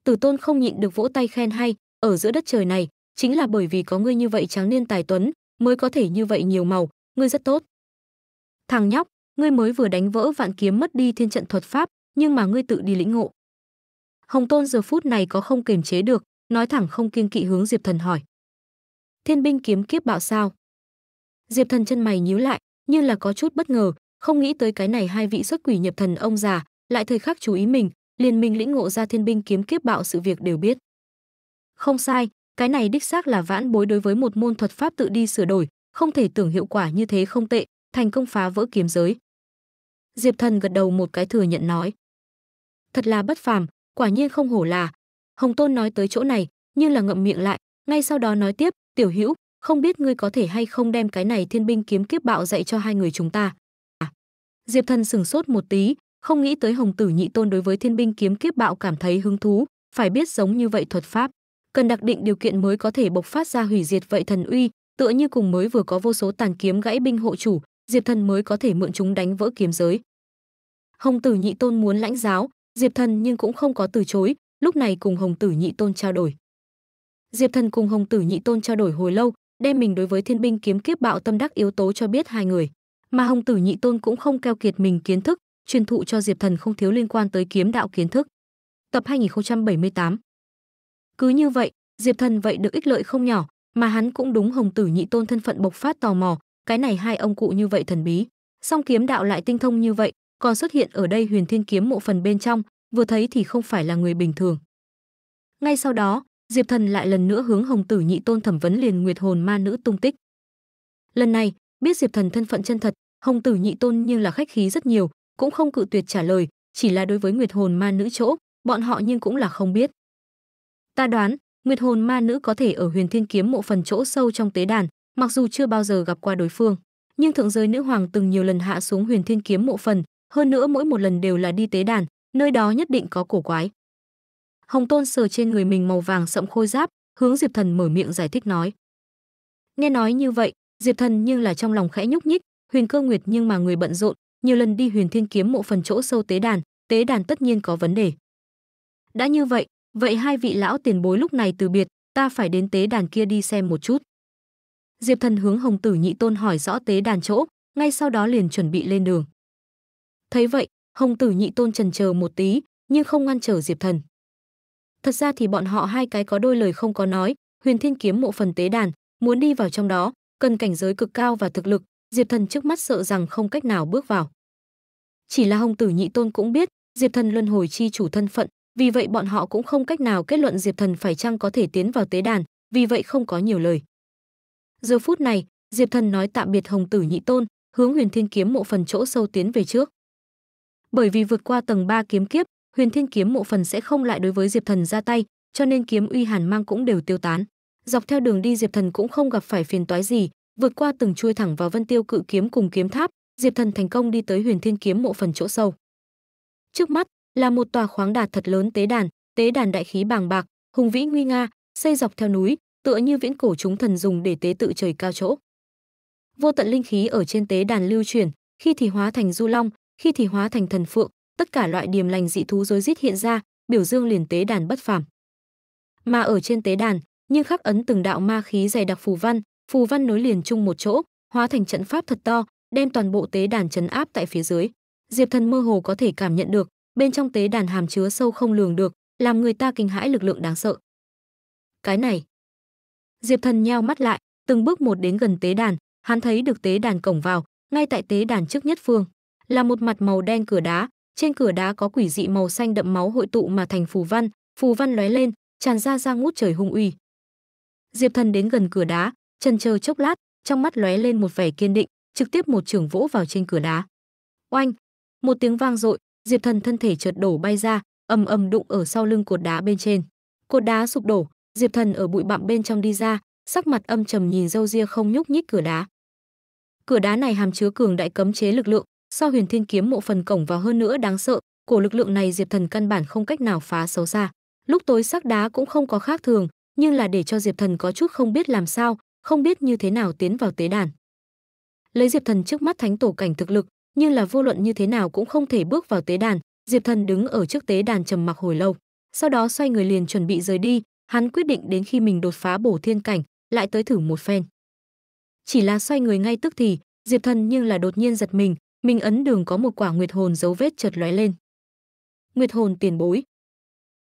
Tử Tôn không nhịn được vỗ tay khen hay, ở giữa đất trời này, chính là bởi vì có ngươi như vậy tráng niên tài tuấn, mới có thể như vậy nhiều màu, ngươi rất tốt. Thằng nhóc, ngươi mới vừa đánh vỡ vạn kiếm mất đi thiên trận thuật pháp, nhưng mà ngươi tự đi lĩnh ngộ. Hồng Tôn giờ phút này có không kiềm chế được, nói thẳng không kiêng kỵ hướng Diệp Thần hỏi. Thiên binh kiếm kiếp bạo sao? Diệp Thần chân mày nhíu lại, như là có chút bất ngờ, không nghĩ tới cái này hai vị xuất quỷ nhập thần ông già, lại thời khắc chú ý mình, liền mình lĩnh ngộ ra thiên binh kiếm kiếp bạo sự việc đều biết. Không sai, cái này đích xác là vãn bối đối với một môn thuật pháp tự đi sửa đổi, không thể tưởng hiệu quả như thế không tệ, thành công phá vỡ kiếm giới. Diệp Thần gật đầu một cái thừa nhận nói. Thật là bất phàm, quả nhiên không hổ là Hồng Tôn nói tới chỗ này, như là ngậm miệng lại, ngay sau đó nói tiếp, "Tiểu Hữu, không biết ngươi có thể hay không đem cái này Thiên binh kiếm kiếp bạo dạy cho hai người chúng ta?" À. Diệp Thần sững sốt một tí, không nghĩ tới Hồng Tử Nhị Tôn đối với Thiên binh kiếm kiếp bạo cảm thấy hứng thú, phải biết giống như vậy thuật pháp, cần đặc định điều kiện mới có thể bộc phát ra hủy diệt vậy thần uy, tựa như cùng mới vừa có vô số tàn kiếm gãy binh hộ chủ, Diệp Thần mới có thể mượn chúng đánh vỡ kiếm giới. Hồng Tử Nhị Tôn muốn lãnh giáo, Diệp Thần nhưng cũng không có từ chối, lúc này cùng Hồng Tử Nhị Tôn trao đổi. Diệp Thần cùng Hồng Tử Nhị Tôn trao đổi hồi lâu, đem mình đối với Thiên binh kiếm kiếp bạo tâm đắc yếu tố cho biết hai người, mà Hồng Tử Nhị Tôn cũng không keo kiệt mình kiến thức, truyền thụ cho Diệp Thần không thiếu liên quan tới kiếm đạo kiến thức. Tập 2078. Cứ như vậy, Diệp Thần vậy được ích lợi không nhỏ, mà hắn cũng đúng Hồng Tử Nhị Tôn thân phận bộc phát tò mò, cái này hai ông cụ như vậy thần bí, song kiếm đạo lại tinh thông như vậy, còn xuất hiện ở đây Huyền Thiên kiếm mộ phần bên trong, vừa thấy thì không phải là người bình thường. Ngay sau đó, Diệp Thần lại lần nữa hướng Hồng Tử Nhị Tôn thẩm vấn liền Nguyệt Hồn Ma Nữ tung tích. Lần này, biết Diệp Thần thân phận chân thật, Hồng Tử Nhị Tôn nhưng là khách khí rất nhiều, cũng không cự tuyệt trả lời, chỉ là đối với Nguyệt Hồn Ma Nữ chỗ, bọn họ nhưng cũng là không biết. Ta đoán, Nguyệt Hồn Ma Nữ có thể ở Huyền Thiên Kiếm mộ phần chỗ sâu trong tế đàn, mặc dù chưa bao giờ gặp qua đối phương, nhưng thượng giới nữ hoàng từng nhiều lần hạ xuống Huyền Thiên Kiếm mộ phần, hơn nữa mỗi một lần đều là đi tế đàn, nơi đó nhất định có cổ quái. Hồng Tôn sờ trên người mình màu vàng sậm khôi giáp, hướng Diệp Thần mở miệng giải thích nói. Nghe nói như vậy, Diệp Thần nhưng là trong lòng khẽ nhúc nhích, Huyền Cơ Nguyệt nhưng mà người bận rộn, nhiều lần đi Huyền Thiên kiếm mộ phần chỗ sâu tế đàn, tế đàn tất nhiên có vấn đề. Đã như vậy, vậy hai vị lão tiền bối lúc này từ biệt, ta phải đến tế đàn kia đi xem một chút. Diệp Thần hướng Hồng Tử Nhị Tôn hỏi rõ tế đàn chỗ, ngay sau đó liền chuẩn bị lên đường. Thấy vậy, Hồng Tử Nhị Tôn trần chờ một tí, nhưng không ngăn trở Diệp Thần. Thật ra thì bọn họ hai cái có đôi lời không có nói, Huyền Thiên kiếm mộ phần tế đàn, muốn đi vào trong đó, cần cảnh giới cực cao và thực lực, Diệp Thần trước mắt sợ rằng không cách nào bước vào. Chỉ là Hồng Tử Nhị Tôn cũng biết, Diệp Thần luân hồi chi chủ thân phận, vì vậy bọn họ cũng không cách nào kết luận Diệp Thần phải chăng có thể tiến vào tế đàn, vì vậy không có nhiều lời. Giờ phút này, Diệp Thần nói tạm biệt Hồng Tử Nhị Tôn, hướng Huyền Thiên kiếm mộ phần chỗ sâu tiến về trước bởi vì vượt qua tầng 3 kiếm kiếp, Huyền Thiên kiếm mộ phần sẽ không lại đối với Diệp Thần ra tay, cho nên kiếm uy hàn mang cũng đều tiêu tán. Dọc theo đường đi Diệp Thần cũng không gặp phải phiền toái gì, vượt qua từng chui thẳng vào Vân Tiêu cự kiếm cùng kiếm tháp, Diệp Thần thành công đi tới Huyền Thiên kiếm mộ phần chỗ sâu. Trước mắt là một tòa khoáng đạt thật lớn tế đàn, tế đàn đại khí bàng bạc, hùng vĩ nguy nga, xây dọc theo núi, tựa như viễn cổ chúng thần dùng để tế tự trời cao chỗ. Vô tận linh khí ở trên tế đàn lưu chuyển, khi thì hóa thành du long, khi thì hóa thành thần phượng, tất cả loại điềm lành dị thú rối rít hiện ra, biểu dương liền tế đàn bất phàm. Mà ở trên tế đàn, nhưng khắc ấn từng đạo ma khí dày đặc phù văn, phù văn nối liền chung một chỗ, hóa thành trận pháp thật to, đem toàn bộ tế đàn trấn áp tại phía dưới. Diệp Thần mơ hồ có thể cảm nhận được, bên trong tế đàn hàm chứa sâu không lường được, làm người ta kinh hãi lực lượng đáng sợ. Cái này, Diệp Thần nheo mắt lại, từng bước một đến gần tế đàn, hắn thấy được tế đàn cổng vào, ngay tại tế đàn trước nhất phương là một mặt màu đen cửa đá, trên cửa đá có quỷ dị màu xanh đậm máu hội tụ mà thành phù văn, phù văn lóe lên, tràn ra ra ngút trời hung uy. Diệp Thần đến gần cửa đá, chân chờ chốc lát, trong mắt lóe lên một vẻ kiên định, trực tiếp một trường vỗ vào trên cửa đá. Oanh! Một tiếng vang dội, Diệp Thần thân thể chợt đổ bay ra, ầm ầm đụng ở sau lưng cột đá bên trên. Cột đá sụp đổ, Diệp Thần ở bụi bặm bên trong đi ra, sắc mặt âm trầm nhìn râu ria không nhúc nhích cửa đá. Cửa đá này hàm chứa cường đại cấm chế lực lượng, sau Huyền Thiên kiếm mộ phần cổng vào hơn nữa đáng sợ, của lực lượng này Diệp Thần căn bản không cách nào phá xấu xa Lúc tối sắc đá cũng không có khác thường, nhưng là để cho Diệp Thần có chút không biết làm sao, không biết như thế nào tiến vào tế đàn. Lấy Diệp Thần trước mắt thánh tổ cảnh thực lực, nhưng là vô luận như thế nào cũng không thể bước vào tế đàn, Diệp Thần đứng ở trước tế đàn trầm mặc hồi lâu, sau đó xoay người liền chuẩn bị rời đi, hắn quyết định đến khi mình đột phá bổ thiên cảnh, lại tới thử một phen. Chỉ là xoay người ngay tức thì, Diệp Thần nhưng là đột nhiên giật mình, Minh ấn đường có một quả nguyệt hồn dấu vết chợt lóe lên. Nguyệt hồn tiền bối.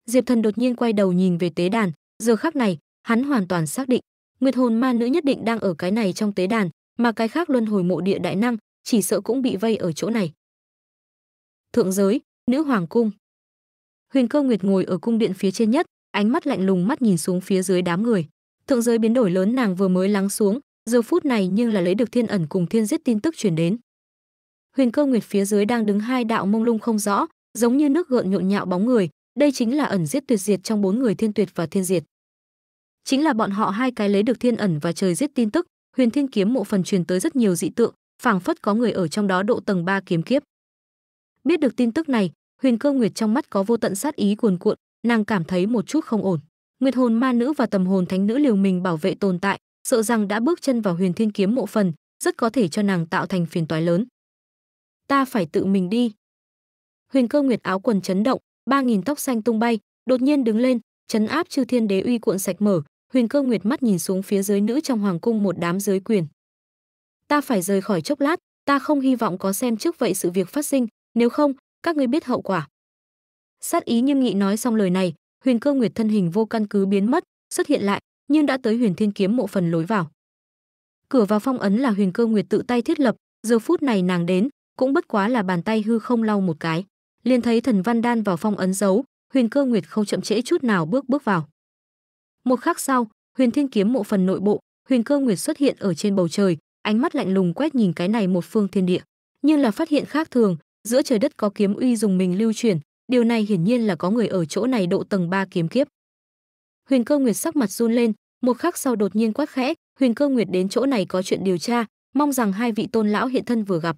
Diệp Thần đột nhiên quay đầu nhìn về tế đàn, giờ khắc này, hắn hoàn toàn xác định, nguyệt hồn ma nữ nhất định đang ở cái này trong tế đàn, mà cái khác luân hồi mộ địa đại năng, chỉ sợ cũng bị vây ở chỗ này. Thượng giới, nữ hoàng cung. Huyền Cơ Nguyệt ngồi ở cung điện phía trên nhất, ánh mắt lạnh lùng mắt nhìn xuống phía dưới đám người. Thượng giới biến đổi lớn nàng vừa mới lắng xuống, giờ phút này nhưng là lấy được thiên ẩn cùng thiên giết tin tức truyền đến huyền cơ nguyệt phía dưới đang đứng hai đạo mông lung không rõ giống như nước gợn nhộn nhạo bóng người đây chính là ẩn giết tuyệt diệt trong bốn người thiên tuyệt và thiên diệt chính là bọn họ hai cái lấy được thiên ẩn và trời giết tin tức huyền thiên kiếm mộ phần truyền tới rất nhiều dị tượng phảng phất có người ở trong đó độ tầng ba kiếm kiếp biết được tin tức này huyền cơ nguyệt trong mắt có vô tận sát ý cuồn cuộn nàng cảm thấy một chút không ổn nguyệt hồn ma nữ và tầm hồn thánh nữ liều mình bảo vệ tồn tại sợ rằng đã bước chân vào huyền thiên kiếm mộ phần rất có thể cho nàng tạo thành phiền toái lớn ta phải tự mình đi. Huyền Cơ Nguyệt áo quần chấn động, ba nghìn tóc xanh tung bay, đột nhiên đứng lên, chấn áp chư thiên đế uy cuộn sạch mở, Huyền Cơ Nguyệt mắt nhìn xuống phía dưới nữ trong hoàng cung một đám dưới quyền. Ta phải rời khỏi chốc lát, ta không hy vọng có xem trước vậy sự việc phát sinh, nếu không, các ngươi biết hậu quả. Sát ý nghiêm nghị nói xong lời này, Huyền Cơ Nguyệt thân hình vô căn cứ biến mất, xuất hiện lại, nhưng đã tới Huyền Thiên kiếm mộ phần lối vào. Cửa vào phong ấn là Huyền Cơ Nguyệt tự tay thiết lập, giờ phút này nàng đến, cũng bất quá là bàn tay hư không lau một cái liền thấy thần văn đan vào phong ấn dấu huyền cơ nguyệt không chậm trễ chút nào bước bước vào một khắc sau huyền thiên kiếm mộ phần nội bộ huyền cơ nguyệt xuất hiện ở trên bầu trời ánh mắt lạnh lùng quét nhìn cái này một phương thiên địa nhưng là phát hiện khác thường giữa trời đất có kiếm uy dùng mình lưu truyền, điều này hiển nhiên là có người ở chỗ này độ tầng 3 kiếm kiếp huyền cơ nguyệt sắc mặt run lên một khắc sau đột nhiên quát khẽ huyền cơ nguyệt đến chỗ này có chuyện điều tra mong rằng hai vị tôn lão hiện thân vừa gặp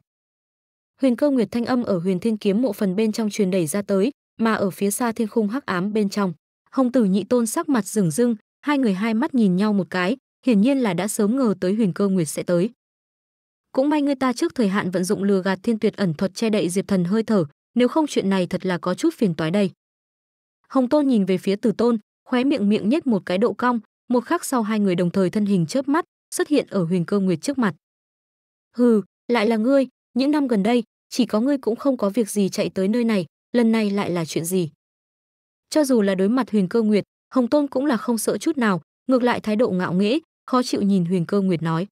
huyền cơ nguyệt thanh âm ở huyền thiên kiếm mộ phần bên trong truyền đẩy ra tới mà ở phía xa thiên khung hắc ám bên trong hồng tử nhị tôn sắc mặt rừng rưng hai người hai mắt nhìn nhau một cái hiển nhiên là đã sớm ngờ tới huyền cơ nguyệt sẽ tới cũng may người ta trước thời hạn vận dụng lừa gạt thiên tuyệt ẩn thuật che đậy diệp thần hơi thở nếu không chuyện này thật là có chút phiền toái đây hồng tôn nhìn về phía tử tôn khóe miệng miệng nhếch một cái độ cong một khắc sau hai người đồng thời thân hình chớp mắt xuất hiện ở huyền cơ nguyệt trước mặt hừ lại là ngươi những năm gần đây, chỉ có ngươi cũng không có việc gì chạy tới nơi này, lần này lại là chuyện gì? Cho dù là đối mặt Huyền Cơ Nguyệt, Hồng Tôn cũng là không sợ chút nào, ngược lại thái độ ngạo nghễ, khó chịu nhìn Huyền Cơ Nguyệt nói.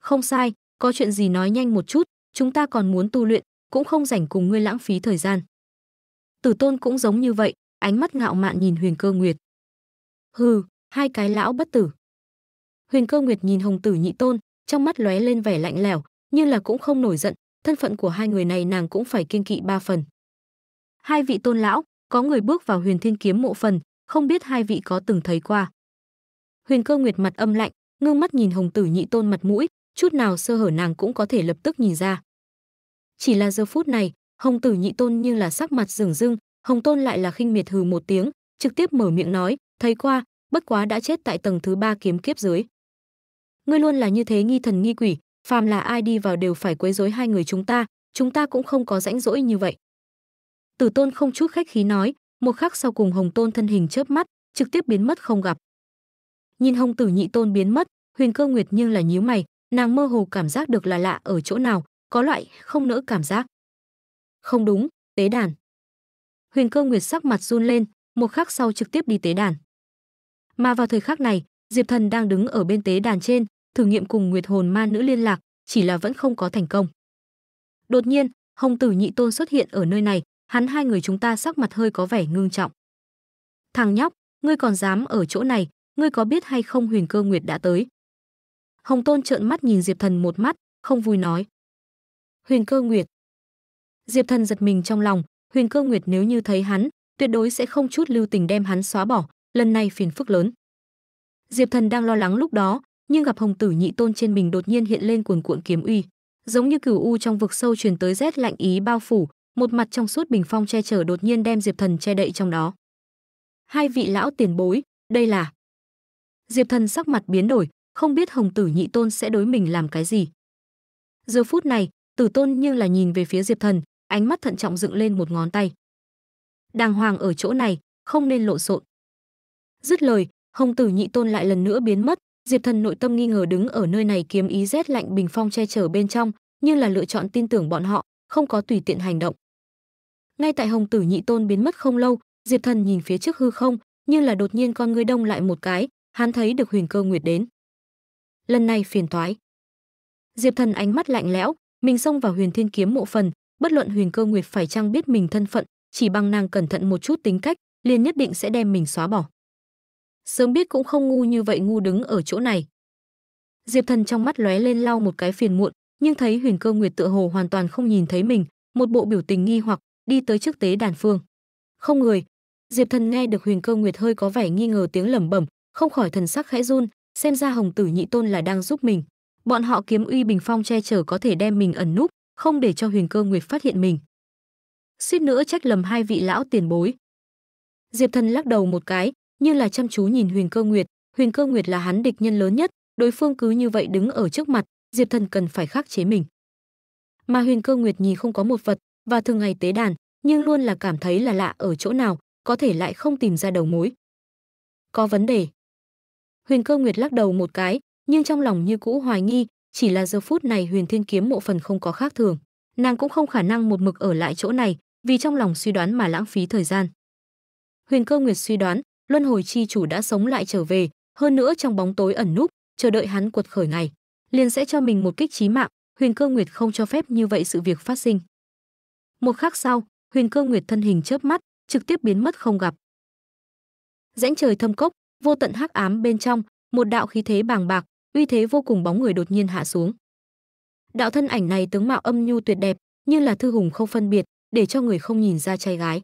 Không sai, có chuyện gì nói nhanh một chút, chúng ta còn muốn tu luyện, cũng không rảnh cùng ngươi lãng phí thời gian. Tử Tôn cũng giống như vậy, ánh mắt ngạo mạn nhìn Huyền Cơ Nguyệt. Hừ, hai cái lão bất tử. Huyền Cơ Nguyệt nhìn Hồng Tử Nhị Tôn, trong mắt lóe lên vẻ lạnh lẽo, như là cũng không nổi giận, thân phận của hai người này nàng cũng phải kiên kỵ ba phần. Hai vị tôn lão, có người bước vào Huyền Thiên kiếm mộ phần, không biết hai vị có từng thấy qua. Huyền Cơ Nguyệt mặt âm lạnh, ngưng mắt nhìn Hồng Tử Nhị Tôn mặt mũi, chút nào sơ hở nàng cũng có thể lập tức nhìn ra. Chỉ là giờ phút này, Hồng Tử Nhị Tôn như là sắc mặt rừng rưng, Hồng Tôn lại là khinh miệt hừ một tiếng, trực tiếp mở miệng nói, "Thấy qua, bất quá đã chết tại tầng thứ ba kiếm kiếp dưới." Ngươi luôn là như thế nghi thần nghi quỷ, phàm là ai đi vào đều phải quấy rối hai người chúng ta, chúng ta cũng không có rãnh rỗi như vậy. Tử Tôn không chút khách khí nói, một khắc sau cùng Hồng Tôn thân hình chớp mắt, trực tiếp biến mất không gặp. Nhìn Hồng Tử Nhị Tôn biến mất, Huyền Cơ Nguyệt nhưng là nhíu mày, nàng mơ hồ cảm giác được là lạ ở chỗ nào, có loại không nỡ cảm giác. Không đúng, tế đàn. Huyền Cơ Nguyệt sắc mặt run lên, một khắc sau trực tiếp đi tế đàn. Mà vào thời khắc này, Diệp Thần đang đứng ở bên tế đàn trên, thử nghiệm cùng Nguyệt Hồn Ma nữ liên lạc, chỉ là vẫn không có thành công. Đột nhiên, Hồng Tử Nhị Tôn xuất hiện ở nơi này, hắn hai người chúng ta sắc mặt hơi có vẻ ngưng trọng. Thằng nhóc, ngươi còn dám ở chỗ này, ngươi có biết hay không Huyền Cơ Nguyệt đã tới? Hồng Tôn trợn mắt nhìn Diệp Thần một mắt, không vui nói. Huyền Cơ Nguyệt. Diệp Thần giật mình trong lòng, Huyền Cơ Nguyệt nếu như thấy hắn, tuyệt đối sẽ không chút lưu tình đem hắn xóa bỏ, lần này phiền phức lớn. Diệp Thần đang lo lắng lúc đó, nhưng gặp hồng tử nhị tôn trên mình đột nhiên hiện lên cuồn cuộn kiếm uy giống như cửu u trong vực sâu truyền tới rét lạnh ý bao phủ một mặt trong suốt bình phong che chở đột nhiên đem diệp thần che đậy trong đó hai vị lão tiền bối đây là diệp thần sắc mặt biến đổi không biết hồng tử nhị tôn sẽ đối mình làm cái gì giờ phút này tử tôn nhưng là nhìn về phía diệp thần ánh mắt thận trọng dựng lên một ngón tay đàng hoàng ở chỗ này không nên lộn xộn dứt lời hồng tử nhị tôn lại lần nữa biến mất Diệp Thần nội tâm nghi ngờ đứng ở nơi này kiếm ý rét lạnh bình phong che chở bên trong, như là lựa chọn tin tưởng bọn họ, không có tùy tiện hành động. Ngay tại Hồng Tử Nhị Tôn biến mất không lâu, Diệp Thần nhìn phía trước hư không, nhưng là đột nhiên con ngươi đông lại một cái, hắn thấy được Huyền Cơ Nguyệt đến. Lần này phiền toái. Diệp Thần ánh mắt lạnh lẽo, mình xông vào Huyền Thiên kiếm mộ phần, bất luận Huyền Cơ Nguyệt phải chăng biết mình thân phận, chỉ bằng nàng cẩn thận một chút tính cách, liền nhất định sẽ đem mình xóa bỏ sớm biết cũng không ngu như vậy ngu đứng ở chỗ này. Diệp Thần trong mắt lóe lên lau một cái phiền muộn, nhưng thấy Huyền Cơ Nguyệt tựa hồ hoàn toàn không nhìn thấy mình, một bộ biểu tình nghi hoặc, đi tới trước tế đàn phương. "Không người." Diệp Thần nghe được Huyền Cơ Nguyệt hơi có vẻ nghi ngờ tiếng lẩm bẩm, không khỏi thần sắc khẽ run, xem ra Hồng Tử Nhị Tôn là đang giúp mình. Bọn họ kiếm uy bình phong che chở có thể đem mình ẩn núp, không để cho Huyền Cơ Nguyệt phát hiện mình. Suýt nữa trách lầm hai vị lão tiền bối. Diệp Thần lắc đầu một cái, như là chăm chú nhìn Huyền Cơ Nguyệt, Huyền Cơ Nguyệt là hắn địch nhân lớn nhất, đối phương cứ như vậy đứng ở trước mặt, Diệp Thần cần phải khắc chế mình. Mà Huyền Cơ Nguyệt nhìn không có một vật và thường ngày tế đàn, nhưng luôn là cảm thấy là lạ ở chỗ nào, có thể lại không tìm ra đầu mối. Có vấn đề. Huyền Cơ Nguyệt lắc đầu một cái, nhưng trong lòng như cũ hoài nghi, chỉ là giờ phút này Huyền Thiên kiếm mộ phần không có khác thường, nàng cũng không khả năng một mực ở lại chỗ này, vì trong lòng suy đoán mà lãng phí thời gian. Huyền Cơ Nguyệt suy đoán, luân hồi chi chủ đã sống lại trở về, hơn nữa trong bóng tối ẩn núp, chờ đợi hắn cuột khởi ngày, liền sẽ cho mình một kích trí mạng, Huyền Cơ Nguyệt không cho phép như vậy sự việc phát sinh. Một khắc sau, Huyền Cơ Nguyệt thân hình chớp mắt, trực tiếp biến mất không gặp. Rãnh trời thâm cốc, vô tận hắc ám bên trong, một đạo khí thế bàng bạc, uy thế vô cùng bóng người đột nhiên hạ xuống. Đạo thân ảnh này tướng mạo âm nhu tuyệt đẹp, như là thư hùng không phân biệt, để cho người không nhìn ra trai gái.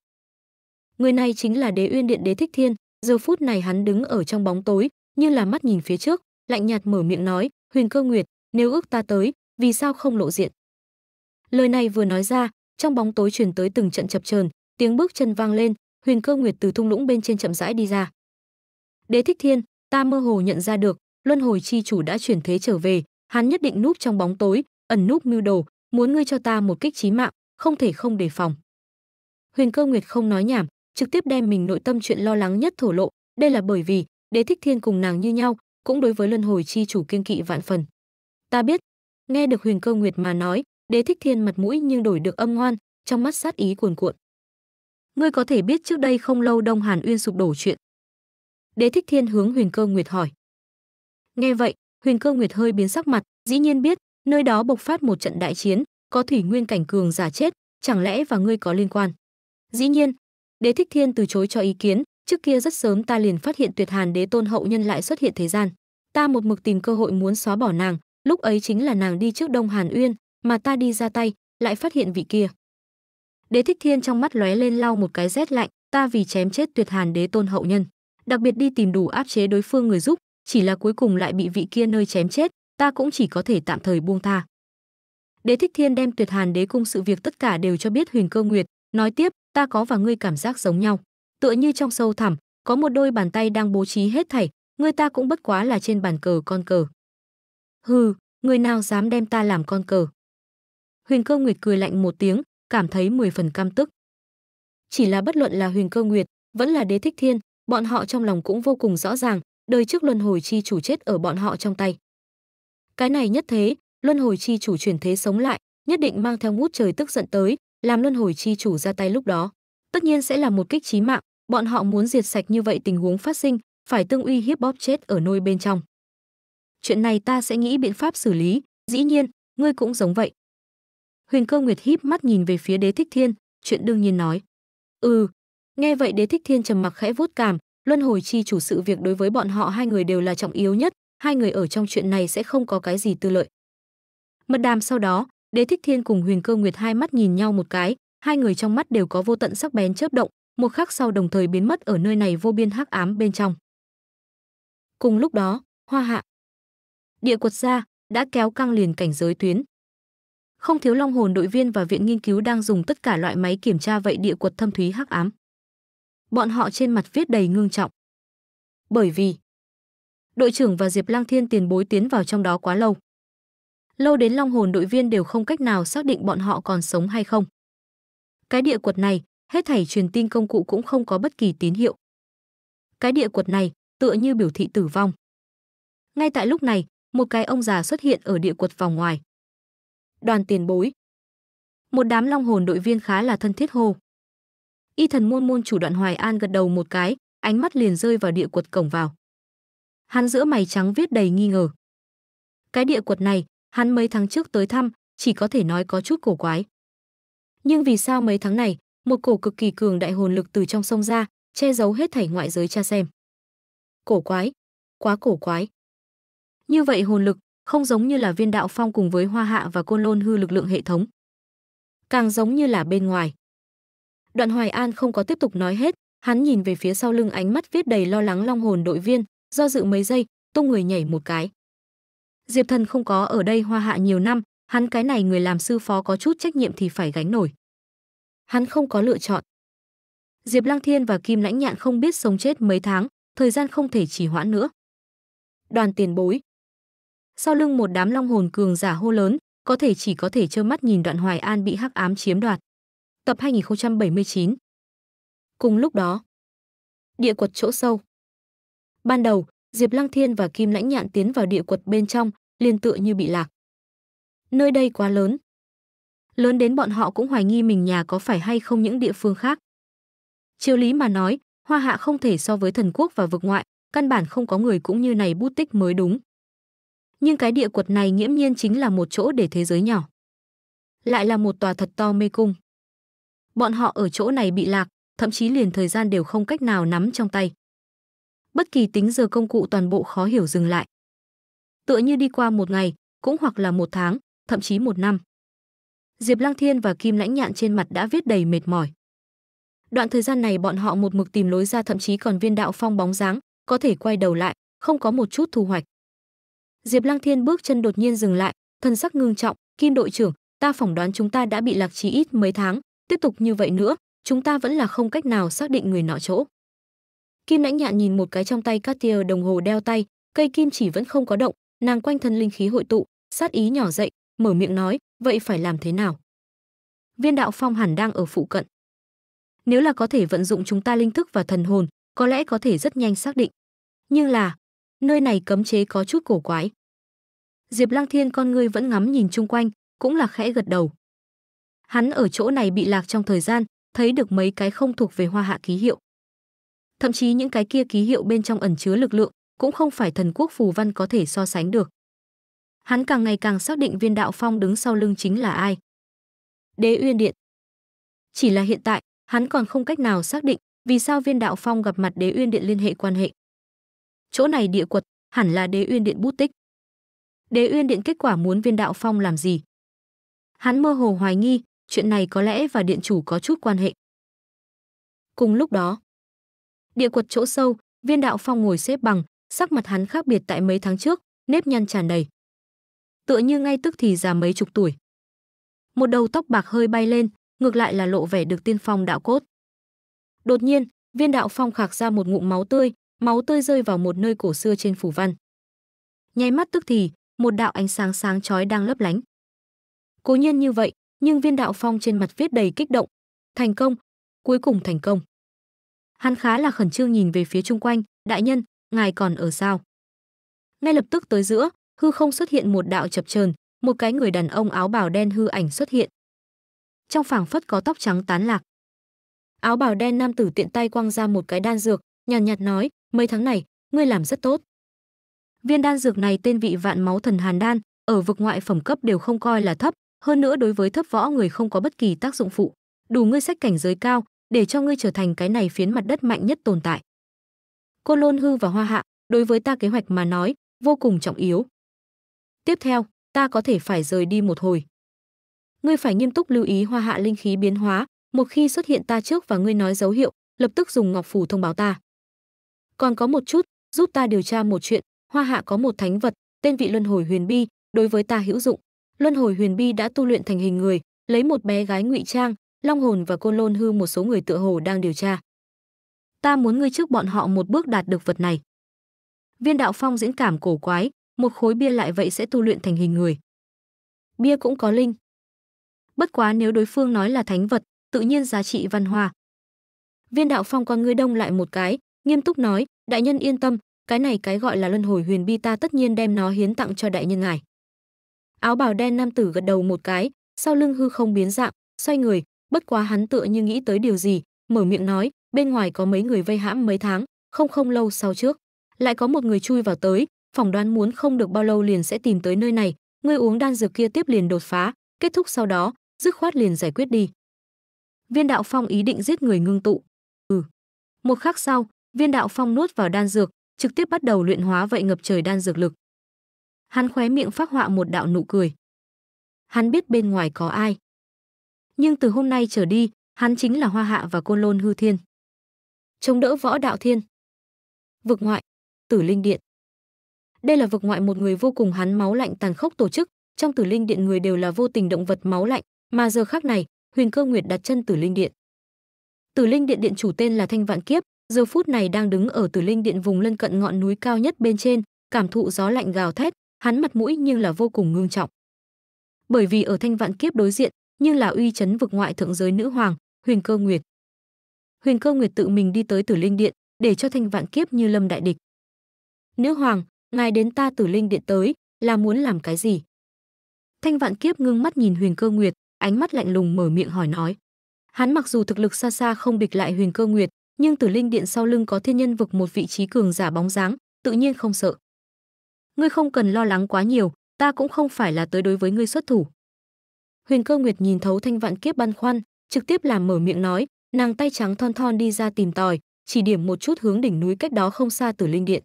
Người này chính là Đế Uyên Điện Đế Thích Thiên, Giờ phút này hắn đứng ở trong bóng tối, như là mắt nhìn phía trước, lạnh nhạt mở miệng nói, "Huyền Cơ Nguyệt, nếu ước ta tới, vì sao không lộ diện?" Lời này vừa nói ra, trong bóng tối truyền tới từng trận chập chờn, tiếng bước chân vang lên, Huyền Cơ Nguyệt từ thung lũng bên trên chậm rãi đi ra. "Đế Thích Thiên, ta mơ hồ nhận ra được, Luân Hồi chi chủ đã chuyển thế trở về, hắn nhất định núp trong bóng tối, ẩn núp mưu đồ, muốn ngươi cho ta một kích chí mạng, không thể không đề phòng." Huyền Cơ Nguyệt không nói nhảm, trực tiếp đem mình nội tâm chuyện lo lắng nhất thổ lộ, đây là bởi vì Đế Thích Thiên cùng nàng như nhau, cũng đối với luân hồi chi chủ kiên kỵ vạn phần. Ta biết, nghe được Huyền Cơ Nguyệt mà nói, Đế Thích Thiên mặt mũi nhưng đổi được âm ngoan, trong mắt sát ý cuồn cuộn. Ngươi có thể biết trước đây không lâu Đông Hàn Uyên sụp đổ chuyện. Đế Thích Thiên hướng Huyền Cơ Nguyệt hỏi. Nghe vậy, Huyền Cơ Nguyệt hơi biến sắc mặt, dĩ nhiên biết, nơi đó bộc phát một trận đại chiến, có thủy nguyên cảnh cường giả chết, chẳng lẽ và ngươi có liên quan. Dĩ nhiên, Đế Thích Thiên từ chối cho ý kiến, trước kia rất sớm ta liền phát hiện Tuyệt Hàn Đế Tôn hậu nhân lại xuất hiện thế gian. Ta một mực tìm cơ hội muốn xóa bỏ nàng, lúc ấy chính là nàng đi trước Đông Hàn Uyên, mà ta đi ra tay, lại phát hiện vị kia. Đế Thích Thiên trong mắt lóe lên lau một cái rét lạnh, ta vì chém chết Tuyệt Hàn Đế Tôn hậu nhân, đặc biệt đi tìm đủ áp chế đối phương người giúp, chỉ là cuối cùng lại bị vị kia nơi chém chết, ta cũng chỉ có thể tạm thời buông tha. Đế Thích Thiên đem Tuyệt Hàn Đế cung sự việc tất cả đều cho biết Huyền Cơ Nguyệt, Nói tiếp, ta có và ngươi cảm giác giống nhau. Tựa như trong sâu thẳm, có một đôi bàn tay đang bố trí hết thảy, ngươi ta cũng bất quá là trên bàn cờ con cờ. Hừ, người nào dám đem ta làm con cờ. Huyền Cơ Nguyệt cười lạnh một tiếng, cảm thấy mười phần cam tức. Chỉ là bất luận là Huyền Cơ Nguyệt, vẫn là Đế Thích Thiên, bọn họ trong lòng cũng vô cùng rõ ràng, đời trước luân hồi chi chủ chết ở bọn họ trong tay. Cái này nhất thế, luân hồi chi chủ chuyển thế sống lại, nhất định mang theo ngút trời tức giận tới, làm luân hồi chi chủ ra tay lúc đó, tất nhiên sẽ là một kích trí mạng, bọn họ muốn diệt sạch như vậy tình huống phát sinh, phải tương uy hiếp bóp chết ở nôi bên trong. Chuyện này ta sẽ nghĩ biện pháp xử lý, dĩ nhiên, ngươi cũng giống vậy. Huyền Cơ Nguyệt híp mắt nhìn về phía Đế Thích Thiên, chuyện đương nhiên nói. Ừ, nghe vậy Đế Thích Thiên trầm mặc khẽ vuốt cảm, luân hồi chi chủ sự việc đối với bọn họ hai người đều là trọng yếu nhất, hai người ở trong chuyện này sẽ không có cái gì tư lợi. Mật đàm sau đó, Đế Thích Thiên cùng Huyền Cơ Nguyệt hai mắt nhìn nhau một cái, hai người trong mắt đều có vô tận sắc bén chớp động, một khắc sau đồng thời biến mất ở nơi này vô biên hắc ám bên trong. Cùng lúc đó, Hoa Hạ, Địa Quật gia đã kéo căng liền cảnh giới tuyến. Không thiếu long hồn đội viên và viện nghiên cứu đang dùng tất cả loại máy kiểm tra vậy địa quật thâm thúy hắc ám. Bọn họ trên mặt viết đầy ngương trọng. Bởi vì đội trưởng và Diệp Lang Thiên tiền bối tiến vào trong đó quá lâu lâu đến long hồn đội viên đều không cách nào xác định bọn họ còn sống hay không. Cái địa quật này, hết thảy truyền tin công cụ cũng không có bất kỳ tín hiệu. Cái địa quật này tựa như biểu thị tử vong. Ngay tại lúc này, một cái ông già xuất hiện ở địa quật vòng ngoài. Đoàn tiền bối. Một đám long hồn đội viên khá là thân thiết hô. Y thần môn môn chủ đoạn Hoài An gật đầu một cái, ánh mắt liền rơi vào địa quật cổng vào. Hắn giữa mày trắng viết đầy nghi ngờ. Cái địa quật này Hắn mấy tháng trước tới thăm, chỉ có thể nói có chút cổ quái. Nhưng vì sao mấy tháng này, một cổ cực kỳ cường đại hồn lực từ trong sông ra, che giấu hết thảy ngoại giới cha xem. Cổ quái, quá cổ quái. Như vậy hồn lực không giống như là viên đạo phong cùng với hoa hạ và côn lôn hư lực lượng hệ thống. Càng giống như là bên ngoài. Đoạn Hoài An không có tiếp tục nói hết, hắn nhìn về phía sau lưng ánh mắt viết đầy lo lắng long hồn đội viên, do dự mấy giây, tung người nhảy một cái. Diệp Thần không có ở đây hoa hạ nhiều năm, hắn cái này người làm sư phó có chút trách nhiệm thì phải gánh nổi. Hắn không có lựa chọn. Diệp Lăng Thiên và Kim Lãnh Nhạn không biết sống chết mấy tháng, thời gian không thể trì hoãn nữa. Đoàn tiền bối. Sau lưng một đám long hồn cường giả hô lớn, có thể chỉ có thể trơ mắt nhìn Đoạn Hoài An bị hắc ám chiếm đoạt. Tập 2079. Cùng lúc đó, địa quật chỗ sâu. Ban đầu, Diệp Lăng Thiên và Kim Lãnh Nhạn tiến vào địa quật bên trong, liền tựa như bị lạc. Nơi đây quá lớn. Lớn đến bọn họ cũng hoài nghi mình nhà có phải hay không những địa phương khác. Chiếu lý mà nói, Hoa Hạ không thể so với thần quốc và vực ngoại, căn bản không có người cũng như này bút tích mới đúng. Nhưng cái địa quật này nghiễm nhiên chính là một chỗ để thế giới nhỏ. Lại là một tòa thật to mê cung. Bọn họ ở chỗ này bị lạc, thậm chí liền thời gian đều không cách nào nắm trong tay bất kỳ tính giờ công cụ toàn bộ khó hiểu dừng lại. Tựa như đi qua một ngày, cũng hoặc là một tháng, thậm chí một năm. Diệp Lăng Thiên và Kim Lãnh Nhạn trên mặt đã viết đầy mệt mỏi. Đoạn thời gian này bọn họ một mực tìm lối ra thậm chí còn viên đạo phong bóng dáng, có thể quay đầu lại, không có một chút thu hoạch. Diệp Lăng Thiên bước chân đột nhiên dừng lại, thân sắc ngưng trọng, "Kim đội trưởng, ta phỏng đoán chúng ta đã bị lạc trí ít mấy tháng, tiếp tục như vậy nữa, chúng ta vẫn là không cách nào xác định người nọ chỗ." Kim lãnh nhạn nhìn một cái trong tay Cartier đồng hồ đeo tay, cây kim chỉ vẫn không có động, nàng quanh thân linh khí hội tụ, sát ý nhỏ dậy, mở miệng nói, vậy phải làm thế nào? Viên đạo phong hẳn đang ở phụ cận. Nếu là có thể vận dụng chúng ta linh thức và thần hồn, có lẽ có thể rất nhanh xác định. Nhưng là, nơi này cấm chế có chút cổ quái. Diệp Lăng Thiên con ngươi vẫn ngắm nhìn chung quanh, cũng là khẽ gật đầu. Hắn ở chỗ này bị lạc trong thời gian, thấy được mấy cái không thuộc về hoa hạ ký hiệu thậm chí những cái kia ký hiệu bên trong ẩn chứa lực lượng cũng không phải thần quốc phù văn có thể so sánh được. Hắn càng ngày càng xác định viên đạo phong đứng sau lưng chính là ai. Đế Uyên Điện. Chỉ là hiện tại, hắn còn không cách nào xác định vì sao viên đạo phong gặp mặt Đế Uyên Điện liên hệ quan hệ. Chỗ này địa quật, hẳn là Đế Uyên Điện bút tích. Đế Uyên Điện kết quả muốn viên đạo phong làm gì? Hắn mơ hồ hoài nghi, chuyện này có lẽ và điện chủ có chút quan hệ. Cùng lúc đó, Địa quật chỗ sâu, Viên Đạo Phong ngồi xếp bằng, sắc mặt hắn khác biệt tại mấy tháng trước, nếp nhăn tràn đầy. Tựa như ngay tức thì già mấy chục tuổi. Một đầu tóc bạc hơi bay lên, ngược lại là lộ vẻ được tiên phong đạo cốt. Đột nhiên, Viên Đạo Phong khạc ra một ngụm máu tươi, máu tươi rơi vào một nơi cổ xưa trên phủ văn. Nháy mắt tức thì, một đạo ánh sáng sáng chói đang lấp lánh. Cố nhiên như vậy, nhưng Viên Đạo Phong trên mặt viết đầy kích động, thành công, cuối cùng thành công. Hắn khá là khẩn trương nhìn về phía chung quanh, "Đại nhân, ngài còn ở sao?" Ngay lập tức tới giữa, hư không xuất hiện một đạo chập chờn, một cái người đàn ông áo bào đen hư ảnh xuất hiện. Trong phảng phất có tóc trắng tán lạc. Áo bào đen nam tử tiện tay quăng ra một cái đan dược, nhàn nhạt, nhạt nói, "Mấy tháng này, ngươi làm rất tốt." Viên đan dược này tên vị Vạn Máu Thần Hàn Đan, ở vực ngoại phẩm cấp đều không coi là thấp, hơn nữa đối với thấp võ người không có bất kỳ tác dụng phụ đủ ngươi sách cảnh giới cao để cho ngươi trở thành cái này phiến mặt đất mạnh nhất tồn tại. Côn Lôn Hư và Hoa Hạ, đối với ta kế hoạch mà nói, vô cùng trọng yếu. Tiếp theo, ta có thể phải rời đi một hồi. Ngươi phải nghiêm túc lưu ý Hoa Hạ linh khí biến hóa, một khi xuất hiện ta trước và ngươi nói dấu hiệu, lập tức dùng ngọc phủ thông báo ta. Còn có một chút, giúp ta điều tra một chuyện, Hoa Hạ có một thánh vật, tên vị Luân Hồi Huyền Bi, đối với ta hữu dụng. Luân Hồi Huyền Bi đã tu luyện thành hình người, lấy một bé gái ngụy trang, Long Hồn và Côn Lôn Hư một số người tựa hồ đang điều tra. Ta muốn ngươi trước bọn họ một bước đạt được vật này. Viên đạo phong diễn cảm cổ quái, một khối bia lại vậy sẽ tu luyện thành hình người. Bia cũng có linh. Bất quá nếu đối phương nói là thánh vật, tự nhiên giá trị văn hoa. Viên đạo phong con ngươi đông lại một cái, nghiêm túc nói, đại nhân yên tâm, cái này cái gọi là luân hồi huyền bi ta tất nhiên đem nó hiến tặng cho đại nhân ngài. Áo bào đen nam tử gật đầu một cái, sau lưng hư không biến dạng, xoay người, bất quá hắn tựa như nghĩ tới điều gì, mở miệng nói, bên ngoài có mấy người vây hãm mấy tháng, không không lâu sau trước, lại có một người chui vào tới, phỏng đoán muốn không được bao lâu liền sẽ tìm tới nơi này, ngươi uống đan dược kia tiếp liền đột phá, kết thúc sau đó, dứt khoát liền giải quyết đi. Viên Đạo Phong ý định giết người ngưng tụ. Ừ. Một khắc sau, Viên Đạo Phong nuốt vào đan dược, trực tiếp bắt đầu luyện hóa vậy ngập trời đan dược lực. Hắn khóe miệng phát họa một đạo nụ cười. Hắn biết bên ngoài có ai nhưng từ hôm nay trở đi, hắn chính là Hoa Hạ và Côn Lôn Hư Thiên. Chống đỡ võ đạo thiên. Vực ngoại, Tử Linh Điện. Đây là vực ngoại một người vô cùng hắn máu lạnh tàn khốc tổ chức, trong Tử Linh Điện người đều là vô tình động vật máu lạnh, mà giờ khắc này, Huyền Cơ Nguyệt đặt chân Tử Linh Điện. Tử Linh Điện điện chủ tên là Thanh Vạn Kiếp, giờ phút này đang đứng ở Tử Linh Điện vùng lân cận ngọn núi cao nhất bên trên, cảm thụ gió lạnh gào thét, hắn mặt mũi nhưng là vô cùng ngương trọng. Bởi vì ở Thanh Vạn Kiếp đối diện, nhưng là uy chấn vực ngoại thượng giới nữ hoàng, Huyền Cơ Nguyệt. Huyền Cơ Nguyệt tự mình đi tới Tử Linh Điện, để cho Thanh Vạn Kiếp Như Lâm đại địch. "Nữ hoàng, ngài đến ta Tử Linh Điện tới, là muốn làm cái gì?" Thanh Vạn Kiếp ngưng mắt nhìn Huyền Cơ Nguyệt, ánh mắt lạnh lùng mở miệng hỏi nói. Hắn mặc dù thực lực xa xa không địch lại Huyền Cơ Nguyệt, nhưng Tử Linh Điện sau lưng có thiên nhân vực một vị trí cường giả bóng dáng, tự nhiên không sợ. Ngươi không cần lo lắng quá nhiều, ta cũng không phải là tới đối với ngươi xuất thủ, Huyền Cơ Nguyệt nhìn thấu Thanh Vạn Kiếp băn khoăn, trực tiếp làm mở miệng nói, nàng tay trắng thon thon đi ra tìm tòi, chỉ điểm một chút hướng đỉnh núi cách đó không xa Tử Linh Điện.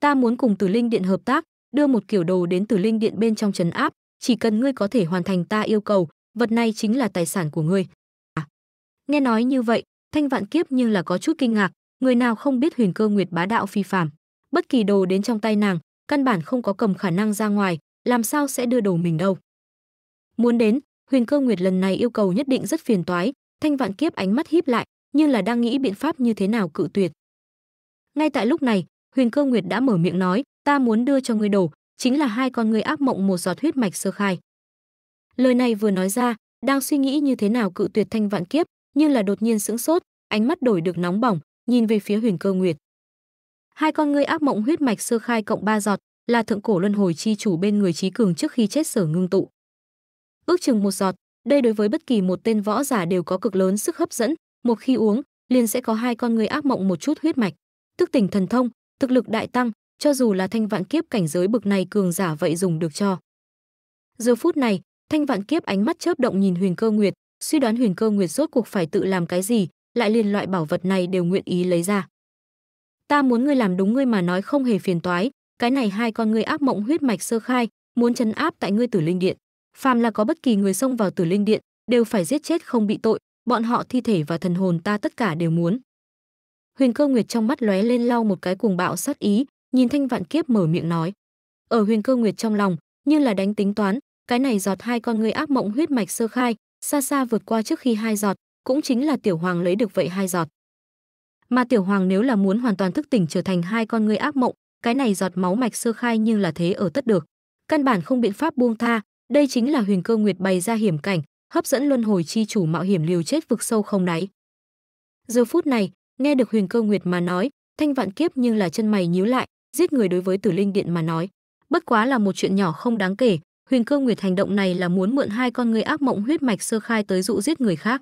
Ta muốn cùng Tử Linh Điện hợp tác, đưa một kiểu đồ đến Tử Linh Điện bên trong trấn áp, chỉ cần ngươi có thể hoàn thành ta yêu cầu, vật này chính là tài sản của ngươi. À, nghe nói như vậy, Thanh Vạn Kiếp nhưng là có chút kinh ngạc, người nào không biết Huyền Cơ Nguyệt bá đạo phi phàm, bất kỳ đồ đến trong tay nàng, căn bản không có cầm khả năng ra ngoài, làm sao sẽ đưa đồ mình đâu. Muốn đến, Huyền Cơ Nguyệt lần này yêu cầu nhất định rất phiền toái, Thanh Vạn Kiếp ánh mắt híp lại, như là đang nghĩ biện pháp như thế nào cự tuyệt. Ngay tại lúc này, Huyền Cơ Nguyệt đã mở miệng nói, "Ta muốn đưa cho ngươi đồ, chính là hai con ngươi ác mộng một giọt huyết mạch sơ khai." Lời này vừa nói ra, đang suy nghĩ như thế nào cự tuyệt Thanh Vạn Kiếp, nhưng là đột nhiên sững sốt, ánh mắt đổi được nóng bỏng, nhìn về phía Huyền Cơ Nguyệt. Hai con ngươi ác mộng huyết mạch sơ khai cộng ba giọt, là thượng cổ luân hồi chi chủ bên người trí cường trước khi chết sở ngưng tụ ước chừng một giọt. Đây đối với bất kỳ một tên võ giả đều có cực lớn sức hấp dẫn, một khi uống, liền sẽ có hai con người ác mộng một chút huyết mạch, tức tỉnh thần thông, thực lực đại tăng, cho dù là thanh vạn kiếp cảnh giới bực này cường giả vậy dùng được cho. Giờ phút này, thanh vạn kiếp ánh mắt chớp động nhìn Huyền Cơ Nguyệt, suy đoán Huyền Cơ Nguyệt rốt cuộc phải tự làm cái gì, lại liền loại bảo vật này đều nguyện ý lấy ra. Ta muốn ngươi làm đúng ngươi mà nói không hề phiền toái, cái này hai con ngươi ác mộng huyết mạch sơ khai, muốn chấn áp tại ngươi Tử Linh Điện phàm là có bất kỳ người xông vào Tử Linh Điện, đều phải giết chết không bị tội, bọn họ thi thể và thần hồn ta tất cả đều muốn. Huyền Cơ Nguyệt trong mắt lóe lên lau một cái cuồng bạo sát ý, nhìn Thanh Vạn Kiếp mở miệng nói. Ở Huyền Cơ Nguyệt trong lòng, như là đánh tính toán, cái này giọt hai con người ác mộng huyết mạch sơ khai, xa xa vượt qua trước khi hai giọt, cũng chính là tiểu hoàng lấy được vậy hai giọt. Mà tiểu hoàng nếu là muốn hoàn toàn thức tỉnh trở thành hai con người ác mộng, cái này giọt máu mạch sơ khai nhưng là thế ở tất được. Căn bản không biện pháp buông tha, đây chính là Huyền Cơ Nguyệt bày ra hiểm cảnh, hấp dẫn luân hồi chi chủ mạo hiểm liều chết vực sâu không đáy. Giờ phút này, nghe được Huyền Cơ Nguyệt mà nói, Thanh Vạn Kiếp nhưng là chân mày nhíu lại, giết người đối với Tử Linh Điện mà nói, bất quá là một chuyện nhỏ không đáng kể, Huyền Cơ Nguyệt hành động này là muốn mượn hai con người ác mộng huyết mạch sơ khai tới dụ giết người khác.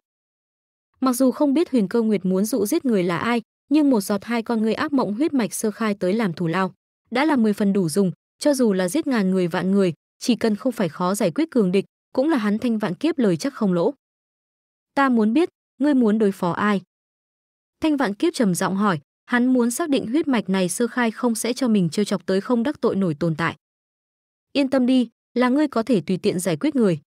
Mặc dù không biết Huyền Cơ Nguyệt muốn dụ giết người là ai, nhưng một giọt hai con người ác mộng huyết mạch sơ khai tới làm thủ lao, đã là 10 phần đủ dùng, cho dù là giết ngàn người vạn người, chỉ cần không phải khó giải quyết cường địch, cũng là hắn thanh vạn kiếp lời chắc không lỗ. Ta muốn biết, ngươi muốn đối phó ai? Thanh vạn kiếp trầm giọng hỏi, hắn muốn xác định huyết mạch này sơ khai không sẽ cho mình trêu chọc tới không đắc tội nổi tồn tại. Yên tâm đi, là ngươi có thể tùy tiện giải quyết người.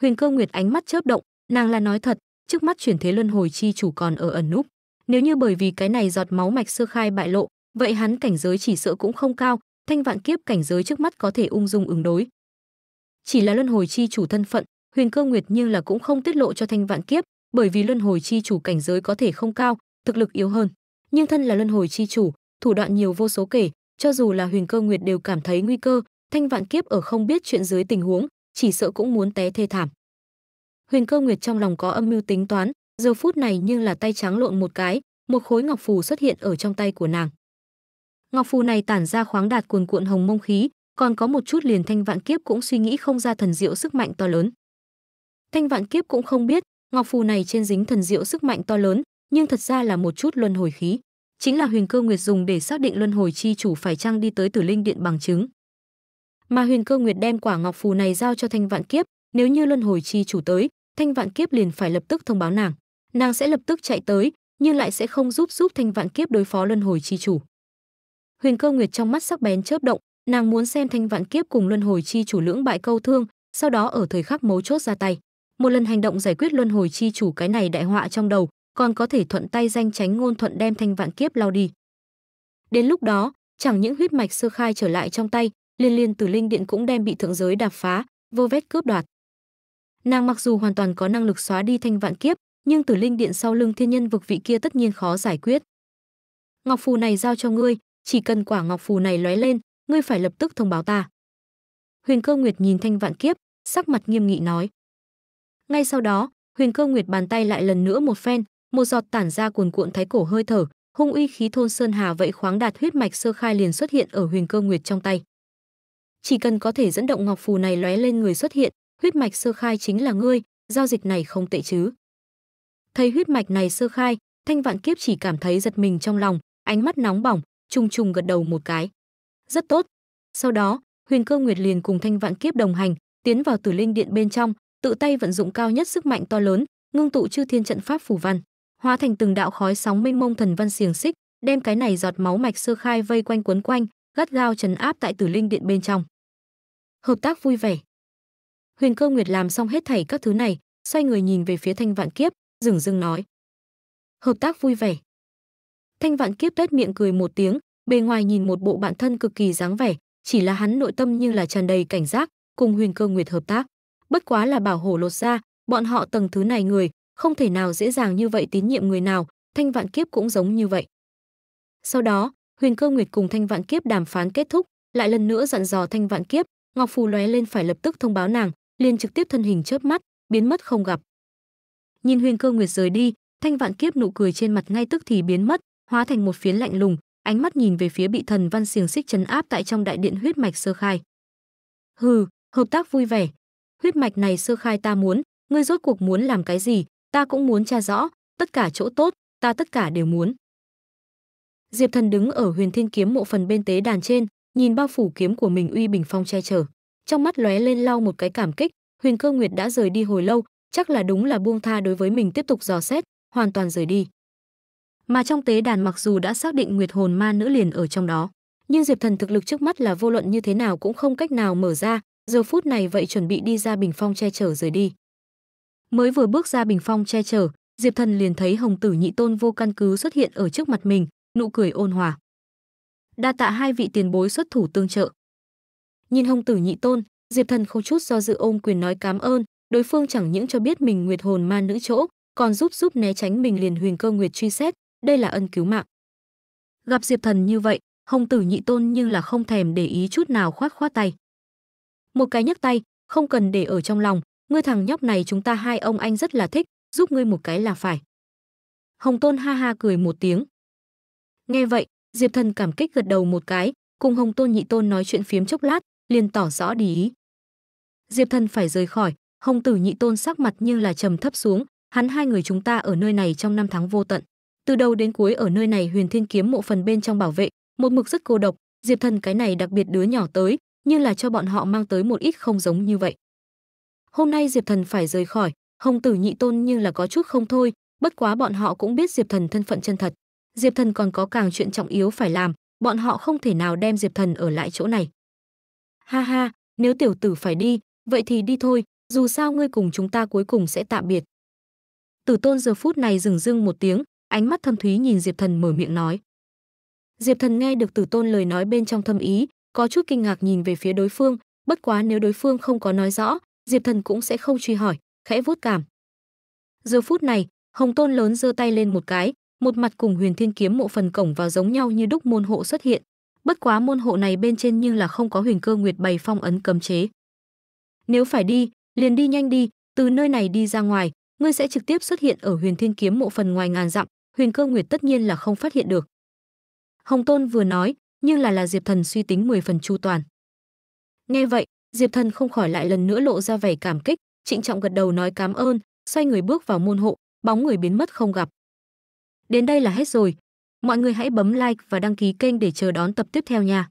Huyền Cơ Nguyệt ánh mắt chớp động, nàng là nói thật, trước mắt chuyển thế luân hồi chi chủ còn ở ẩn núp, nếu như bởi vì cái này giọt máu mạch sơ khai bại lộ, vậy hắn cảnh giới chỉ sợ cũng không cao, thanh vạn kiếp cảnh giới trước mắt có thể ung dung ứng đối. Chỉ là luân hồi chi chủ thân phận, Huyền Cơ Nguyệt nhưng là cũng không tiết lộ cho thanh vạn kiếp, bởi vì luân hồi chi chủ cảnh giới có thể không cao, thực lực yếu hơn, nhưng thân là luân hồi chi chủ, thủ đoạn nhiều vô số kể, cho dù là Huyền Cơ Nguyệt đều cảm thấy nguy cơ, thanh vạn kiếp ở không biết chuyện dưới tình huống, chỉ sợ cũng muốn té thê thảm. Huyền Cơ Nguyệt trong lòng có âm mưu tính toán, giờ phút này nhưng là tay trắng lộn một cái, một khối ngọc phù xuất hiện ở trong tay của nàng. Ngọc phù này tản ra khoáng đạt cuồn cuộn hồng mông khí, còn có một chút liền Thanh Vạn Kiếp cũng suy nghĩ không ra thần diệu sức mạnh to lớn. Thanh Vạn Kiếp cũng không biết, ngọc phù này trên dính thần diệu sức mạnh to lớn, nhưng thật ra là một chút luân hồi khí, chính là Huyền Cơ Nguyệt dùng để xác định luân hồi chi chủ phải chăng đi tới Tử Linh Điện bằng chứng. Mà Huyền Cơ Nguyệt đem quả ngọc phù này giao cho Thanh Vạn Kiếp, nếu như luân hồi chi chủ tới, Thanh Vạn Kiếp liền phải lập tức thông báo nàng, nàng sẽ lập tức chạy tới, nhưng lại sẽ không giúp giúp Thanh Vạn Kiếp đối phó luân hồi chi chủ. Huyền Cơ Nguyệt trong mắt sắc bén chớp động, nàng muốn xem Thanh Vạn Kiếp cùng Luân Hồi Chi chủ lưỡng bại câu thương, sau đó ở thời khắc mấu chốt ra tay. Một lần hành động giải quyết Luân Hồi Chi chủ cái này đại họa trong đầu, còn có thể thuận tay danh tránh ngôn thuận đem Thanh Vạn Kiếp lao đi. Đến lúc đó, chẳng những huyết mạch sơ khai trở lại trong tay, liên liên tử linh điện cũng đem bị thượng giới đạp phá, vô vết cướp đoạt. Nàng mặc dù hoàn toàn có năng lực xóa đi Thanh Vạn Kiếp, nhưng tử linh điện sau lưng thiên nhân vực vị kia tất nhiên khó giải quyết. Ngọc phù này giao cho ngươi, chỉ cần quả ngọc phù này lóe lên, ngươi phải lập tức thông báo ta. Huyền Cơ Nguyệt nhìn Thanh Vạn Kiếp, sắc mặt nghiêm nghị nói. Ngay sau đó, Huyền Cơ Nguyệt bàn tay lại lần nữa một phen, một giọt tản ra cuồn cuộn thái cổ hơi thở, hung uy khí thôn sơn hà vậy khoáng đạt huyết mạch sơ khai liền xuất hiện ở Huyền Cơ Nguyệt trong tay. Chỉ cần có thể dẫn động ngọc phù này lóe lên người xuất hiện, huyết mạch sơ khai chính là ngươi, giao dịch này không tệ chứ. Thấy huyết mạch này sơ khai, Thanh Vạn Kiếp chỉ cảm thấy giật mình trong lòng, ánh mắt nóng bỏng, Trùng trùng gật đầu một cái. Rất tốt. Sau đó, Huyền Cơ Nguyệt liền cùng Thanh Vạn Kiếp đồng hành, tiến vào Tử Linh Điện bên trong, tự tay vận dụng cao nhất sức mạnh to lớn, ngưng tụ chư thiên trận pháp phù văn, hóa thành từng đạo khói sóng mênh mông thần văn xiềng xích, đem cái này giọt máu mạch sơ khai vây quanh quấn quanh, gắt gao trấn áp tại Tử Linh Điện bên trong. Hợp tác vui vẻ. Huyền Cơ Nguyệt làm xong hết thảy các thứ này, xoay người nhìn về phía Thanh Vạn Kiếp, dừng dừng nói: "Hợp tác vui vẻ." Thanh Vạn Kiếp tét miệng cười một tiếng, bề ngoài nhìn một bộ bạn thân cực kỳ dáng vẻ, chỉ là hắn nội tâm như là tràn đầy cảnh giác, cùng Huyền Cơ Nguyệt hợp tác. Bất quá là bảo hổ lột ra, bọn họ tầng thứ này người, không thể nào dễ dàng như vậy tín nhiệm người nào, Thanh Vạn Kiếp cũng giống như vậy. Sau đó, Huyền Cơ Nguyệt cùng Thanh Vạn Kiếp đàm phán kết thúc, lại lần nữa dặn dò Thanh Vạn Kiếp, Ngọc Phù lóe lên phải lập tức thông báo nàng, liền trực tiếp thân hình chớp mắt, biến mất không gặp. Nhìn Huyền Cơ Nguyệt rời đi, Thanh Vạn Kiếp nụ cười trên mặt ngay tức thì biến mất, hóa thành một phiến lạnh lùng, ánh mắt nhìn về phía bị thần văn xiềng xích chấn áp tại trong đại điện huyết mạch sơ khai. Hừ, hợp tác vui vẻ. Huyết mạch này sơ khai ta muốn, ngươi rốt cuộc muốn làm cái gì, ta cũng muốn tra rõ, tất cả chỗ tốt, ta tất cả đều muốn. Diệp Thần đứng ở Huyền Thiên kiếm mộ phần bên tế đàn trên, nhìn bao phủ kiếm của mình uy bình phong che chở, trong mắt lóe lên lau một cái cảm kích, Huyền Cơ Nguyệt đã rời đi hồi lâu, chắc là đúng là buông tha đối với mình tiếp tục dò xét, hoàn toàn rời đi mà trong tế đàn mặc dù đã xác định nguyệt hồn ma nữ liền ở trong đó nhưng diệp thần thực lực trước mắt là vô luận như thế nào cũng không cách nào mở ra giờ phút này vậy chuẩn bị đi ra bình phong che chở rời đi mới vừa bước ra bình phong che chở diệp thần liền thấy hồng tử nhị tôn vô căn cứ xuất hiện ở trước mặt mình nụ cười ôn hòa đa tạ hai vị tiền bối xuất thủ tương trợ nhìn hồng tử nhị tôn diệp thần không chút do dự ôm quyền nói cám ơn đối phương chẳng những cho biết mình nguyệt hồn ma nữ chỗ còn giúp giúp né tránh mình liền huyền cơ nguyệt truy xét đây là ân cứu mạng. Gặp Diệp Thần như vậy, Hồng Tử Nhị Tôn như là không thèm để ý chút nào khoát khoát tay. Một cái nhấc tay, không cần để ở trong lòng, ngươi thằng nhóc này chúng ta hai ông anh rất là thích, giúp ngươi một cái là phải. Hồng Tôn ha ha cười một tiếng. Nghe vậy, Diệp Thần cảm kích gật đầu một cái, cùng Hồng Tôn Nhị Tôn nói chuyện phiếm chốc lát, liền tỏ rõ đi ý. Diệp Thần phải rời khỏi, Hồng Tử Nhị Tôn sắc mặt như là trầm thấp xuống, hắn hai người chúng ta ở nơi này trong năm tháng vô tận từ đầu đến cuối ở nơi này huyền thiên kiếm mộ phần bên trong bảo vệ một mực rất cô độc diệp thần cái này đặc biệt đứa nhỏ tới như là cho bọn họ mang tới một ít không giống như vậy hôm nay diệp thần phải rời khỏi hồng tử nhị tôn như là có chút không thôi bất quá bọn họ cũng biết diệp thần thân phận chân thật diệp thần còn có càng chuyện trọng yếu phải làm bọn họ không thể nào đem diệp thần ở lại chỗ này ha ha nếu tiểu tử phải đi vậy thì đi thôi dù sao ngươi cùng chúng ta cuối cùng sẽ tạm biệt tử tôn giờ phút này dừng dưng một tiếng ánh mắt thâm thúy nhìn Diệp Thần mở miệng nói. Diệp Thần nghe được Tử Tôn lời nói bên trong thâm ý, có chút kinh ngạc nhìn về phía đối phương, bất quá nếu đối phương không có nói rõ, Diệp Thần cũng sẽ không truy hỏi, khẽ vuốt cảm. Giờ phút này, Hồng Tôn lớn giơ tay lên một cái, một mặt cùng Huyền Thiên kiếm mộ phần cổng vào giống nhau như đúc môn hộ xuất hiện, bất quá môn hộ này bên trên nhưng là không có Huyền Cơ Nguyệt bày phong ấn cấm chế. Nếu phải đi, liền đi nhanh đi, từ nơi này đi ra ngoài, ngươi sẽ trực tiếp xuất hiện ở Huyền Thiên kiếm mộ phần ngoài ngàn dặm, Huyền Cơ Nguyệt tất nhiên là không phát hiện được. Hồng Tôn vừa nói, nhưng là là Diệp Thần suy tính 10 phần chu toàn. Nghe vậy, Diệp Thần không khỏi lại lần nữa lộ ra vẻ cảm kích, trịnh trọng gật đầu nói cảm ơn, xoay người bước vào môn hộ, bóng người biến mất không gặp. Đến đây là hết rồi. Mọi người hãy bấm like và đăng ký kênh để chờ đón tập tiếp theo nha.